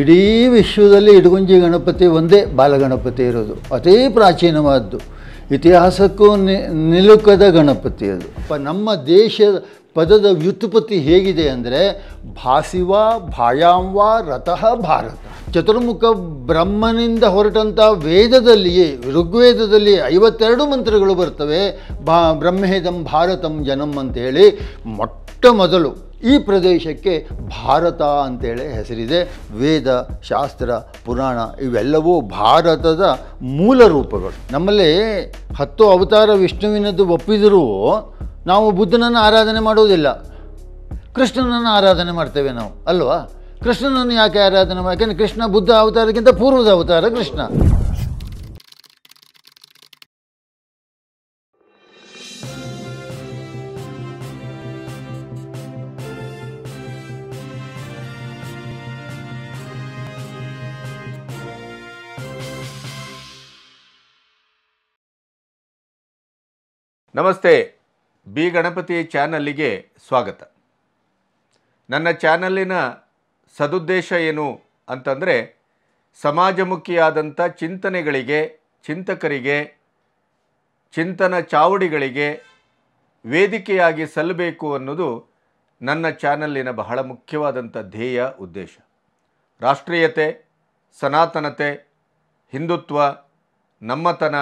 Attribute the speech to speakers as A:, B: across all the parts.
A: ಇಡೀ ವಿಶ್ವದಲ್ಲಿ ಇಡಗುಂಜಿ ಗಣಪತಿ ಒಂದೇ ಬಾಲಗಣಪತಿ ಇರೋದು ಅತೀ ಪ್ರಾಚೀನವಾದ್ದು ಇತಿಹಾಸಕ್ಕೂ ನಿಲುಕದ ಗಣಪತಿ ಅದು ನಮ್ಮ ದೇಶದ ಪದದ ವ್ಯುತ್ಪತ್ತಿ ಹೇಗಿದೆ ಅಂದರೆ ಭಾಸಿವ ಭಾಯಾಂವ ರಥಃ ಭಾರತ ಚತುರ್ಮುಖ ಬ್ರಹ್ಮನಿಂದ ಹೊರಟಂಥ ವೇದದಲ್ಲಿಯೇ ಋಗ್ವೇದದಲ್ಲಿ ಐವತ್ತೆರಡು ಮಂತ್ರಗಳು ಬರ್ತವೆ ಬಾ ಬ್ರಹ್ಮೇದಂ ಭಾರತಂ ಜನಂ ಅಂತೇಳಿ ಮೊಟ್ಟ ಮೊದಲು ಈ ಪ್ರದೇಶಕ್ಕೆ ಭಾರತ ಅಂತೇಳಿ ಹೆಸರಿದೆ ವೇದ ಶಾಸ್ತ್ರ ಪುರಾಣ ಇವೆಲ್ಲವೂ ಭಾರತದ ಮೂಲ ರೂಪಗಳು ನಮ್ಮಲ್ಲಿ ಹತ್ತು ಅವತಾರ ವಿಷ್ಣುವಿನದ್ದು ಒಪ್ಪಿದರೂ ನಾವು ಬುದ್ಧನನ್ನು ಆರಾಧನೆ ಮಾಡೋದಿಲ್ಲ ಕೃಷ್ಣನನ್ನು ಆರಾಧನೆ ಮಾಡ್ತೇವೆ ನಾವು ಅಲ್ವಾ ಕೃಷ್ಣನನ್ನು ಯಾಕೆ ಆರಾಧನೆ ಯಾಕೆಂದರೆ ಕೃಷ್ಣ ಬುದ್ಧ ಅವತಾರಕ್ಕಿಂತ ಪೂರ್ವದ ಅವತಾರ ಕೃಷ್ಣ
B: ನಮಸ್ತೆ ಬಿ ಗಣಪತಿ ಚಾನಲ್ಲಿಗೆ ಸ್ವಾಗತ ನನ್ನ ಚಾನಲ್ಲಿನ ಸದುದ್ದೇಶ ಏನು ಅಂತಂದರೆ ಸಮಾಜಮುಖಿಯಾದಂಥ ಚಿಂತನೆಗಳಿಗೆ ಚಿಂತಕರಿಗೆ ಚಿಂತನ ಚಾವಡಿಗಳಿಗೆ ವೇದಿಕೆಯಾಗಿ ಸಲ್ಲಬೇಕು ಅನ್ನೋದು ನನ್ನ ಚಾನಲ್ಲಿನ ಬಹಳ ಮುಖ್ಯವಾದಂಥ ಧ್ಯೇಯ ಉದ್ದೇಶ ರಾಷ್ಟ್ರೀಯತೆ ಸನಾತನತೆ ಹಿಂದುತ್ವ ನಮ್ಮತನ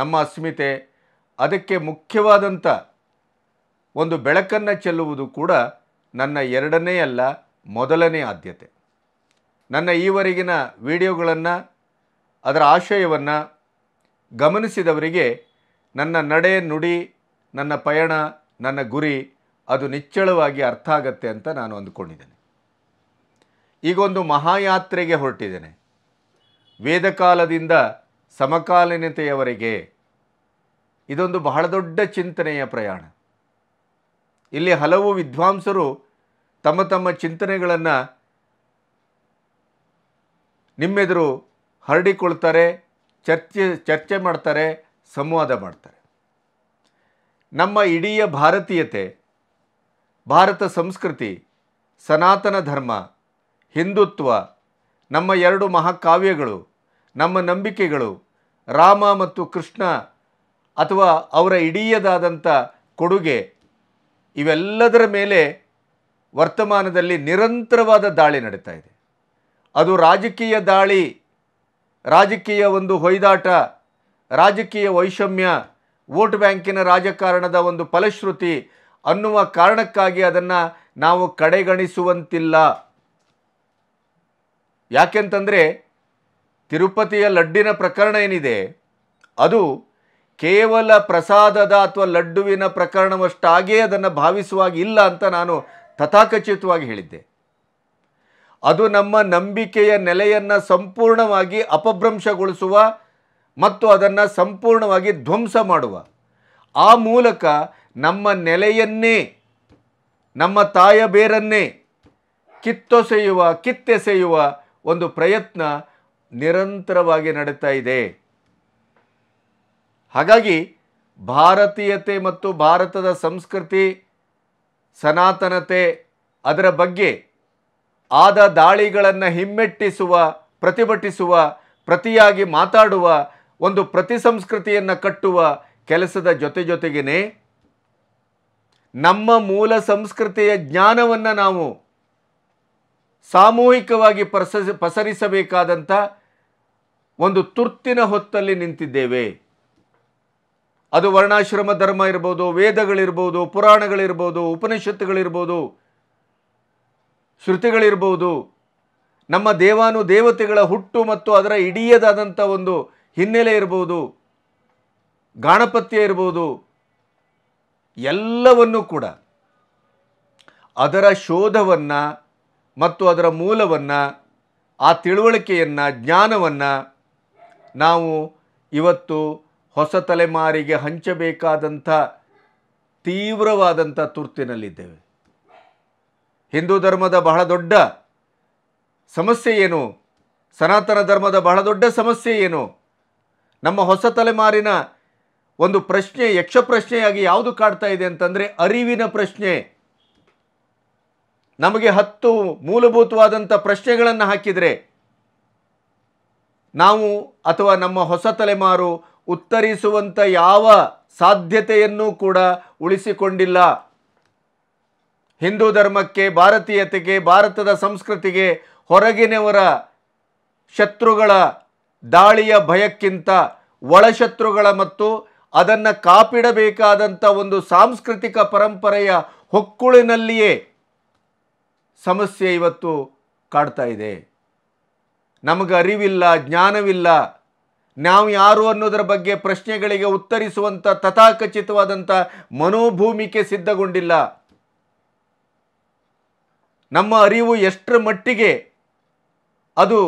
B: ನಮ್ಮ ಅಸ್ಮಿತೆ ಅದಕ್ಕೆ ಮುಖ್ಯವಾದಂಥ ಒಂದು ಬೆಳಕನ್ನು ಚೆಲ್ಲುವುದು ಕೂಡ ನನ್ನ ಎರಡನೇ ಅಲ್ಲ ಮೊದಲನೇ ಆದ್ಯತೆ ನನ್ನ ಈವರೆಗಿನ ವಿಡಿಯೋಗಳನ್ನು ಅದರ ಆಶಯವನ್ನು ಗಮನಿಸಿದವರಿಗೆ ನನ್ನ ನಡೆ ನುಡಿ ನನ್ನ ಪಯಣ ನನ್ನ ಗುರಿ ಅದು ನಿಚ್ಚಳವಾಗಿ ಅರ್ಥ ಆಗತ್ತೆ ಅಂತ ನಾನು ಅಂದುಕೊಂಡಿದ್ದೇನೆ ಈಗ ಒಂದು ಮಹಾಯಾತ್ರೆಗೆ ಹೊರಟಿದ್ದೇನೆ ವೇದಕಾಲದಿಂದ ಸಮಕಾಲೀನತೆಯವರೆಗೆ ಇದೊಂದು ಬಹಳ ದೊಡ್ಡ ಚಿಂತನೆಯ ಪ್ರಯಾಣ ಇಲ್ಲಿ ಹಲವು ವಿದ್ವಾಂಸರು ತಮ್ಮ ತಮ್ಮ ಚಿಂತನೆಗಳನ್ನು ನಿಮ್ಮೆದುರು ಹರಡಿಕೊಳ್ತಾರೆ ಚರ್ಚೆ ಚರ್ಚೆ ಮಾಡ್ತಾರೆ ಸಂವಾದ ಮಾಡ್ತಾರೆ ನಮ್ಮ ಇಡೀ ಭಾರತೀಯತೆ ಭಾರತ ಸಂಸ್ಕೃತಿ ಸನಾತನ ಧರ್ಮ ಹಿಂದುತ್ವ ನಮ್ಮ ಎರಡು ಮಹಾಕಾವ್ಯಗಳು ನಮ್ಮ ನಂಬಿಕೆಗಳು ರಾಮ ಮತ್ತು ಕೃಷ್ಣ ಅಥವಾ ಅವರ ಇಡೀಯದಾದಂಥ ಕೊಡುಗೆ ಇವೆಲ್ಲದರ ಮೇಲೆ ವರ್ತಮಾನದಲ್ಲಿ ನಿರಂತರವಾದ ದಾಳಿ ನಡೀತಾ ಇದೆ ಅದು ರಾಜಕೀಯ ದಾಳಿ ರಾಜಕೀಯ ಒಂದು ಹೊಯ್ದಾಟ ರಾಜಕೀಯ ವೈಷಮ್ಯ ವೋಟ್ ಬ್ಯಾಂಕಿನ ರಾಜಕಾರಣದ ಒಂದು ಫಲಶ್ರುತಿ ಅನ್ನುವ ಕಾರಣಕ್ಕಾಗಿ ಅದನ್ನು ನಾವು ಕಡೆಗಣಿಸುವಂತಿಲ್ಲ ಯಾಕೆಂತಂದರೆ ತಿರುಪತಿಯ ಲಡ್ಡಿನ ಪ್ರಕರಣ ಏನಿದೆ ಅದು ಕೇವಲ ಪ್ರಸಾದದ ಅಥವಾ ಲಡ್ಡುವಿನ ಪ್ರಕರಣವಷ್ಟಾಗೇ ಅದನ್ನು ಭಾವಿಸುವಾಗ ಇಲ್ಲ ಅಂತ ನಾನು ತಥಾಕಚಿತವಾಗಿ ಹೇಳಿದ್ದೆ ಅದು ನಮ್ಮ ನಂಬಿಕೆಯ ನೆಲೆಯನ್ನು ಸಂಪೂರ್ಣವಾಗಿ ಅಪಭ್ರಂಶಗೊಳಿಸುವ ಮತ್ತು ಅದನ್ನು ಸಂಪೂರ್ಣವಾಗಿ ಧ್ವಂಸ ಮಾಡುವ ಆ ಮೂಲಕ ನಮ್ಮ ನೆಲೆಯನ್ನೇ ನಮ್ಮ ತಾಯ ಬೇರನ್ನೇ ಕಿತ್ತೊಸೆಯುವ ಕಿತ್ತೆಸೆಯುವ ಒಂದು ಪ್ರಯತ್ನ ನಿರಂತರವಾಗಿ ನಡೀತಾ ಇದೆ ಹಾಗಾಗಿ ಭಾರತೀಯತೆ ಮತ್ತು ಭಾರತದ ಸಂಸ್ಕೃತಿ ಸನಾತನತೆ ಅದರ ಬಗ್ಗೆ ಆದ ದಾಳಿಗಳನ್ನು ಹಿಮ್ಮೆಟ್ಟಿಸುವ ಪ್ರತಿಭಟಿಸುವ ಪ್ರತಿಯಾಗಿ ಮಾತಾಡುವ ಒಂದು ಪ್ರತಿ ಸಂಸ್ಕೃತಿಯನ್ನು ಕಟ್ಟುವ ಕೆಲಸದ ಜೊತೆ ಜೊತೆಗೇ ನಮ್ಮ ಮೂಲ ಸಂಸ್ಕೃತಿಯ ಜ್ಞಾನವನ್ನು ನಾವು ಸಾಮೂಹಿಕವಾಗಿ ಪಸರಿಸಬೇಕಾದಂಥ ಒಂದು ತುರ್ತಿನ ಹೊತ್ತಲ್ಲಿ ನಿಂತಿದ್ದೇವೆ ಅದು ವರ್ಣಾಶ್ರಮ ಧರ್ಮ ಇರ್ಬೋದು ವೇದಗಳಿರ್ಬೋದು ಪುರಾಣಗಳಿರ್ಬೋದು ಉಪನಿಷತ್ತುಗಳಿರ್ಬೋದು ಶ್ರುತಿಗಳಿರ್ಬೋದು ನಮ್ಮ ದೇವಾನು ದೇವತೆಗಳ ಹುಟ್ಟು ಮತ್ತು ಅದರ ಇಡಿಯದಾದಂಥ ಒಂದು ಹಿನ್ನೆಲೆ ಇರ್ಬೋದು ಗಾಣಪತ್ಯ ಇರ್ಬೋದು ಎಲ್ಲವನ್ನೂ ಕೂಡ ಅದರ ಶೋಧವನ್ನು ಮತ್ತು ಅದರ ಮೂಲವನ್ನು ಆ ತಿಳುವಳಿಕೆಯನ್ನು ಜ್ಞಾನವನ್ನು ನಾವು ಇವತ್ತು ಹೊಸ ತಲೆಮಾರಿಗೆ ಹಂಚಬೇಕಾದಂಥ ತೀವ್ರವಾದಂಥ ತುರ್ತಿನಲ್ಲಿದ್ದೇವೆ ಹಿಂದೂ ಧರ್ಮದ ಬಹಳ ದೊಡ್ಡ ಸಮಸ್ಯೆ ಏನು ಸನಾತನ ಧರ್ಮದ ಬಹಳ ದೊಡ್ಡ ಸಮಸ್ಯೆ ಏನು ನಮ್ಮ ಹೊಸ ತಲೆಮಾರಿನ ಒಂದು ಪ್ರಶ್ನೆ ಯಕ್ಷ ಪ್ರಶ್ನೆಯಾಗಿ ಯಾವುದು ಕಾಡ್ತಾ ಇದೆ ಅಂತಂದರೆ ಅರಿವಿನ ಪ್ರಶ್ನೆ ನಮಗೆ ಹತ್ತು ಮೂಲಭೂತವಾದಂಥ ಪ್ರಶ್ನೆಗಳನ್ನು ಹಾಕಿದರೆ ನಾವು ಅಥವಾ ನಮ್ಮ ಹೊಸ ತಲೆಮಾರು ಉತ್ತರಿಸುವಂಥ ಯಾವ ಸಾಧ್ಯತೆಯನ್ನು ಕೂಡ ಉಳಿಸಿಕೊಂಡಿಲ್ಲ ಹಿಂದೂ ಧರ್ಮಕ್ಕೆ ಭಾರತೀಯತೆಗೆ ಭಾರತದ ಸಂಸ್ಕೃತಿಗೆ ಹೊರಗಿನವರ ಶತ್ರುಗಳ ದಾಳಿಯ ಭಯಕ್ಕಿಂತ ಒಳಶತ್ರುಗಳ ಮತ್ತು ಅದನ್ನು ಕಾಪಿಡಬೇಕಾದಂಥ ಒಂದು ಸಾಂಸ್ಕೃತಿಕ ಪರಂಪರೆಯ ಹೊಕ್ಕುಳಿನಲ್ಲಿಯೇ ಸಮಸ್ಯೆ ಇವತ್ತು ಕಾಡ್ತಾ ಇದೆ ನಮಗೆ ಅರಿವಿಲ್ಲ ಜ್ಞಾನವಿಲ್ಲ ನಾವು ಯಾರು ಅನ್ನೋದರ ಬಗ್ಗೆ ಪ್ರಶ್ನೆಗಳಿಗೆ ಉತ್ತರಿಸುವಂಥ ತಥಾಕಚಿತವಾದಂಥ ಮನೋಭೂಮಿಕೆ ಸಿದ್ಧಗೊಂಡಿಲ್ಲ ನಮ್ಮ ಅರಿವು ಎಷ್ಟರ ಮಟ್ಟಿಗೆ ಅದು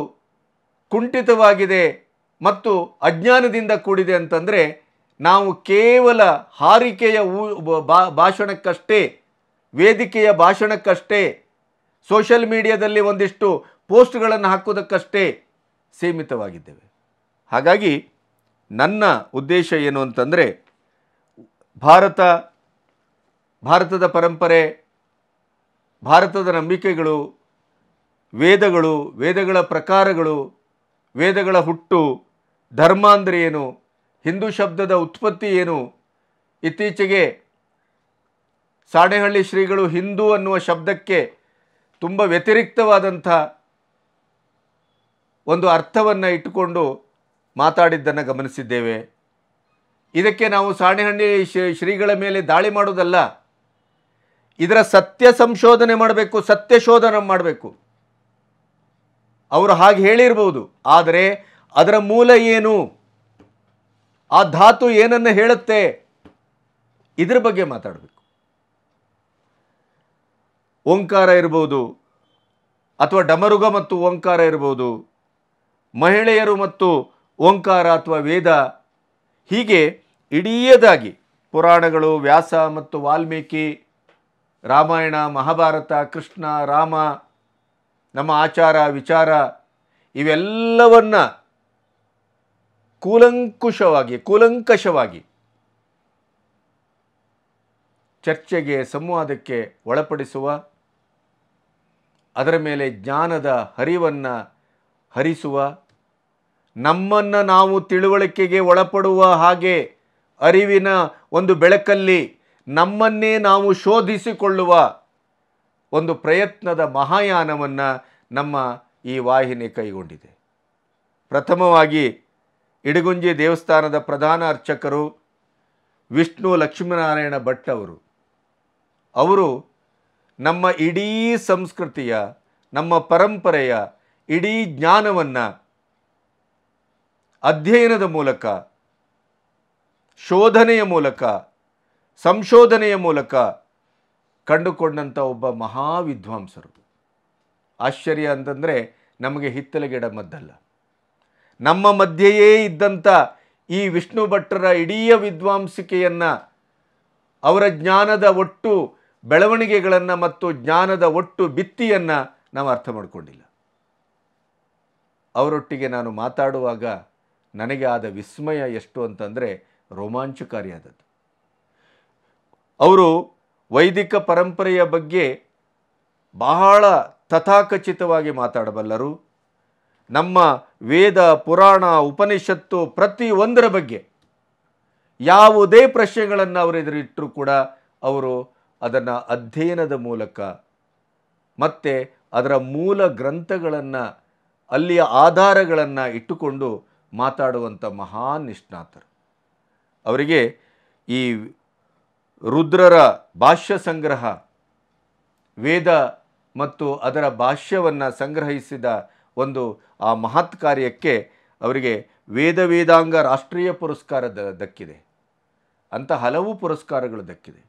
B: ಕುಂಠಿತವಾಗಿದೆ ಮತ್ತು ಅಜ್ಞಾನದಿಂದ ಕೂಡಿದೆ ಅಂತಂದರೆ ನಾವು ಕೇವಲ ಹಾರಿಕೆಯ ಭಾಷಣಕ್ಕಷ್ಟೇ ವೇದಿಕೆಯ ಭಾಷಣಕ್ಕಷ್ಟೇ ಸೋಷಲ್ ಮೀಡಿಯಾದಲ್ಲಿ ಒಂದಿಷ್ಟು ಪೋಸ್ಟ್ಗಳನ್ನು ಹಾಕೋದಕ್ಕಷ್ಟೇ ಸೀಮಿತವಾಗಿದ್ದೇವೆ ಹಾಗಾಗಿ ನನ್ನ ಉದ್ದೇಶ ಏನು ಅಂತಂದರೆ ಭಾರತ ಭಾರತದ ಪರಂಪರೆ ಭಾರತದ ನಂಬಿಕೆಗಳು ವೇದಗಳು ವೇದಗಳ ಪ್ರಕಾರಗಳು ವೇದಗಳ ಹುಟ್ಟು ಧರ್ಮ ಅಂದರೆ ಏನು ಹಿಂದೂ ಶಬ್ದದ ಉತ್ಪತ್ತಿ ಏನು ಇತ್ತೀಚೆಗೆ ಸಾಣೆಹಳ್ಳಿ ಶ್ರೀಗಳು ಹಿಂದೂ ಅನ್ನುವ ಶಬ್ದಕ್ಕೆ ತುಂಬ ವ್ಯತಿರಿಕ್ತವಾದಂಥ ಒಂದು ಅರ್ಥವನ್ನು ಇಟ್ಟುಕೊಂಡು ಮಾತಾಡಿದ್ದನ್ನು ಗಮನಿಸಿದ್ದೇವೆ ಇದಕ್ಕೆ ನಾವು ಸಾಣೆಹಣ್ಣಿ ಶ್ರೀಗಳ ಮೇಲೆ ದಾಳಿ ಮಾಡೋದಲ್ಲ ಇದರ ಸತ್ಯ ಸಂಶೋಧನೆ ಮಾಡಬೇಕು ಸತ್ಯ ಶೋಧನೆ ಮಾಡಬೇಕು ಅವರು ಹಾಗೆ ಹೇಳಿರ್ಬೋದು ಆದರೆ ಅದರ ಮೂಲ ಏನು ಆ ಧಾತು ಏನನ್ನು ಹೇಳುತ್ತೆ ಇದ್ರ ಬಗ್ಗೆ ಮಾತಾಡಬೇಕು ಓಂಕಾರ ಇರ್ಬೋದು ಅಥವಾ ಡಮರುಗ ಮತ್ತು ಓಂಕಾರ ಇರ್ಬೋದು ಮಹಿಳೆಯರು ಮತ್ತು ಓಂಕಾರ ಅಥವಾ ವೇದ ಹೀಗೆ ಇಡೀದಾಗಿ ಪುರಾಣಗಳು ವ್ಯಾಸ ಮತ್ತು ವಾಲ್ಮೀಕಿ ರಾಮಾಯಣ ಮಹಾಭಾರತ ಕೃಷ್ಣ ರಾಮ ನಮ್ಮ ಆಚಾರ ವಿಚಾರ ಇವೆಲ್ಲವನ್ನು ಕೂಲಂಕುಷವಾಗಿ ಕೂಲಂಕಷವಾಗಿ ಚರ್ಚೆಗೆ ಸಂವಾದಕ್ಕೆ ಒಳಪಡಿಸುವ ಅದರ ಮೇಲೆ ಜ್ಞಾನದ ಹರಿವನ್ನು ಹರಿಸುವ ನಮ್ಮನ್ನು ನಾವು ತಿಳುವಳಿಕೆಗೆ ಒಳಪಡುವ ಹಾಗೆ ಅರಿವಿನ ಒಂದು ಬೆಳಕಲ್ಲಿ ನಮ್ಮನ್ನೇ ನಾವು ಶೋಧಿಸಿಕೊಳ್ಳುವ ಒಂದು ಪ್ರಯತ್ನದ ಮಹಾಯಾನವನ್ನು ನಮ್ಮ ಈ ವಾಹಿನಿ ಕೈಗೊಂಡಿದೆ ಪ್ರಥಮವಾಗಿ ಇಡಗುಂಜಿ ದೇವಸ್ಥಾನದ ಪ್ರಧಾನ ಅರ್ಚಕರು ವಿಷ್ಣು ಲಕ್ಷ್ಮೀನಾರಾಯಣ ಭಟ್ ಅವರು ಅವರು ನಮ್ಮ ಇಡೀ ಸಂಸ್ಕೃತಿಯ ನಮ್ಮ ಪರಂಪರೆಯ ಇಡೀ ಜ್ಞಾನವನ್ನು ಅಧ್ಯಯನದ ಮೂಲಕ ಶೋಧನೆಯ ಮೂಲಕ ಸಂಶೋಧನೆಯ ಮೂಲಕ ಕಂಡುಕೊಂಡಂಥ ಒಬ್ಬ ಮಹಾವಿದ್ವಾಂಸರು ಆಶ್ಚರ್ಯ ಅಂತಂದರೆ ನಮಗೆ ಹಿತ್ತಲಗೆಡ ಮದ್ದಲ್ಲ ನಮ್ಮ ಮಧ್ಯೆಯೇ ಇದ್ದಂಥ ಈ ವಿಷ್ಣು ಭಟ್ಟರ ಇಡೀ ವಿದ್ವಾಂಸಿಕೆಯನ್ನು ಅವರ ಜ್ಞಾನದ ಒಟ್ಟು ಬೆಳವಣಿಗೆಗಳನ್ನು ಮತ್ತು ಜ್ಞಾನದ ಒಟ್ಟು ಬಿತ್ತಿಯನ್ನು ನಾವು ಅರ್ಥ ಮಾಡಿಕೊಂಡಿಲ್ಲ ಅವರೊಟ್ಟಿಗೆ ನಾನು ಮಾತಾಡುವಾಗ ನನಗೆ ಆದ ವಿಸ್ಮಯ ಎಷ್ಟು ಅಂತಂದರೆ ರೋಮಾಂಚಕಾರಿಯಾದದ್ದು ಅವರು ವೈದಿಕ ಪರಂಪರೆಯ ಬಗ್ಗೆ ಬಹಳ ತಥಾಕಚಿತವಾಗಿ ಮಾತಾಡಬಲ್ಲರು ನಮ್ಮ ವೇದ ಪುರಾಣ ಉಪನಿಷತ್ತು ಪ್ರತಿಯೊಂದರ ಬಗ್ಗೆ ಯಾವುದೇ ಪ್ರಶ್ನೆಗಳನ್ನು ಅವರು ಎದುರಿಟ್ಟರೂ ಕೂಡ ಅವರು ಅದನ್ನು ಅಧ್ಯಯನದ ಮೂಲಕ ಮತ್ತು ಅದರ ಮೂಲ ಗ್ರಂಥಗಳನ್ನು ಅಲ್ಲಿಯ ಆಧಾರಗಳನ್ನು ಇಟ್ಟುಕೊಂಡು ಮಾತಾಡುವಂಥ ಮಹಾನ್ ನಿಷ್ಣಾತರು ಅವರಿಗೆ ಈ ರುದ್ರರ ಭಾಷ್ಯ ಸಂಗ್ರಹ ವೇದ ಮತ್ತು ಅದರ ಭಾಷ್ಯವನ್ನು ಸಂಗ್ರಹಿಸಿದ ಒಂದು ಆ ಮಹತ್ ಕಾರ್ಯಕ್ಕೆ ಅವರಿಗೆ ವೇದ ವೇದಾಂಗ ರಾಷ್ಟ್ರೀಯ ಪುರಸ್ಕಾರ ದಕ್ಕಿದೆ ಅಂತ ಹಲವು ಪುರಸ್ಕಾರಗಳು ದಕ್ಕಿದೆ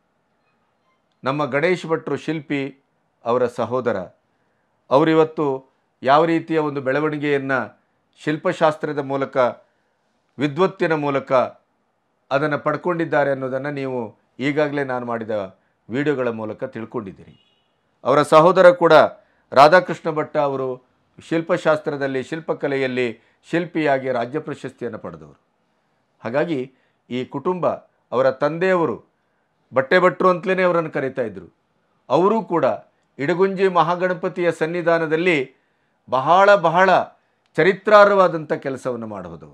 B: ನಮ್ಮ ಗಣೇಶ್ ಭಟ್ರು ಶಿಲ್ಪಿ ಅವರ ಸಹೋದರ ಅವರಿವತ್ತು ಯಾವ ರೀತಿಯ ಒಂದು ಬೆಳವಣಿಗೆಯನ್ನು ಶಿಲ್ಪಶಾಸ್ತ್ರದ ಮೂಲಕ ವಿದ್ವತ್ತಿನ ಮೂಲಕ ಅದನ್ನು ಪಡ್ಕೊಂಡಿದ್ದಾರೆ ಅನ್ನೋದನ್ನು ನೀವು ಈಗಾಗಲೇ ನಾನು ಮಾಡಿದ ವಿಡಿಯೋಗಳ ಮೂಲಕ ತಿಳ್ಕೊಂಡಿದ್ದೀರಿ ಅವರ ಸಹೋದರ ಕೂಡ ರಾಧಾಕೃಷ್ಣ ಭಟ್ಟ ಅವರು ಶಿಲ್ಪಶಾಸ್ತ್ರದಲ್ಲಿ ಶಿಲ್ಪಕಲೆಯಲ್ಲಿ ಶಿಲ್ಪಿಯಾಗಿ ರಾಜ್ಯ ಪ್ರಶಸ್ತಿಯನ್ನು ಪಡೆದವರು ಹಾಗಾಗಿ ಈ ಕುಟುಂಬ ಅವರ ತಂದೆಯವರು ಬಟ್ಟೆ ಭಟ್ರು ಅಂತಲೇ ಅವರನ್ನು ಕರೀತಾ ಇದ್ದರು ಅವರೂ ಕೂಡ ಇಡಗುಂಜಿ ಮಹಾಗಣಪತಿಯ ಸನ್ನಿಧಾನದಲ್ಲಿ ಬಹಳ ಬಹಳ ಚರಿತ್ರಾರ್ಹವಾದಂಥ ಕೆಲಸವನ್ನು ಮಾಡುವುದು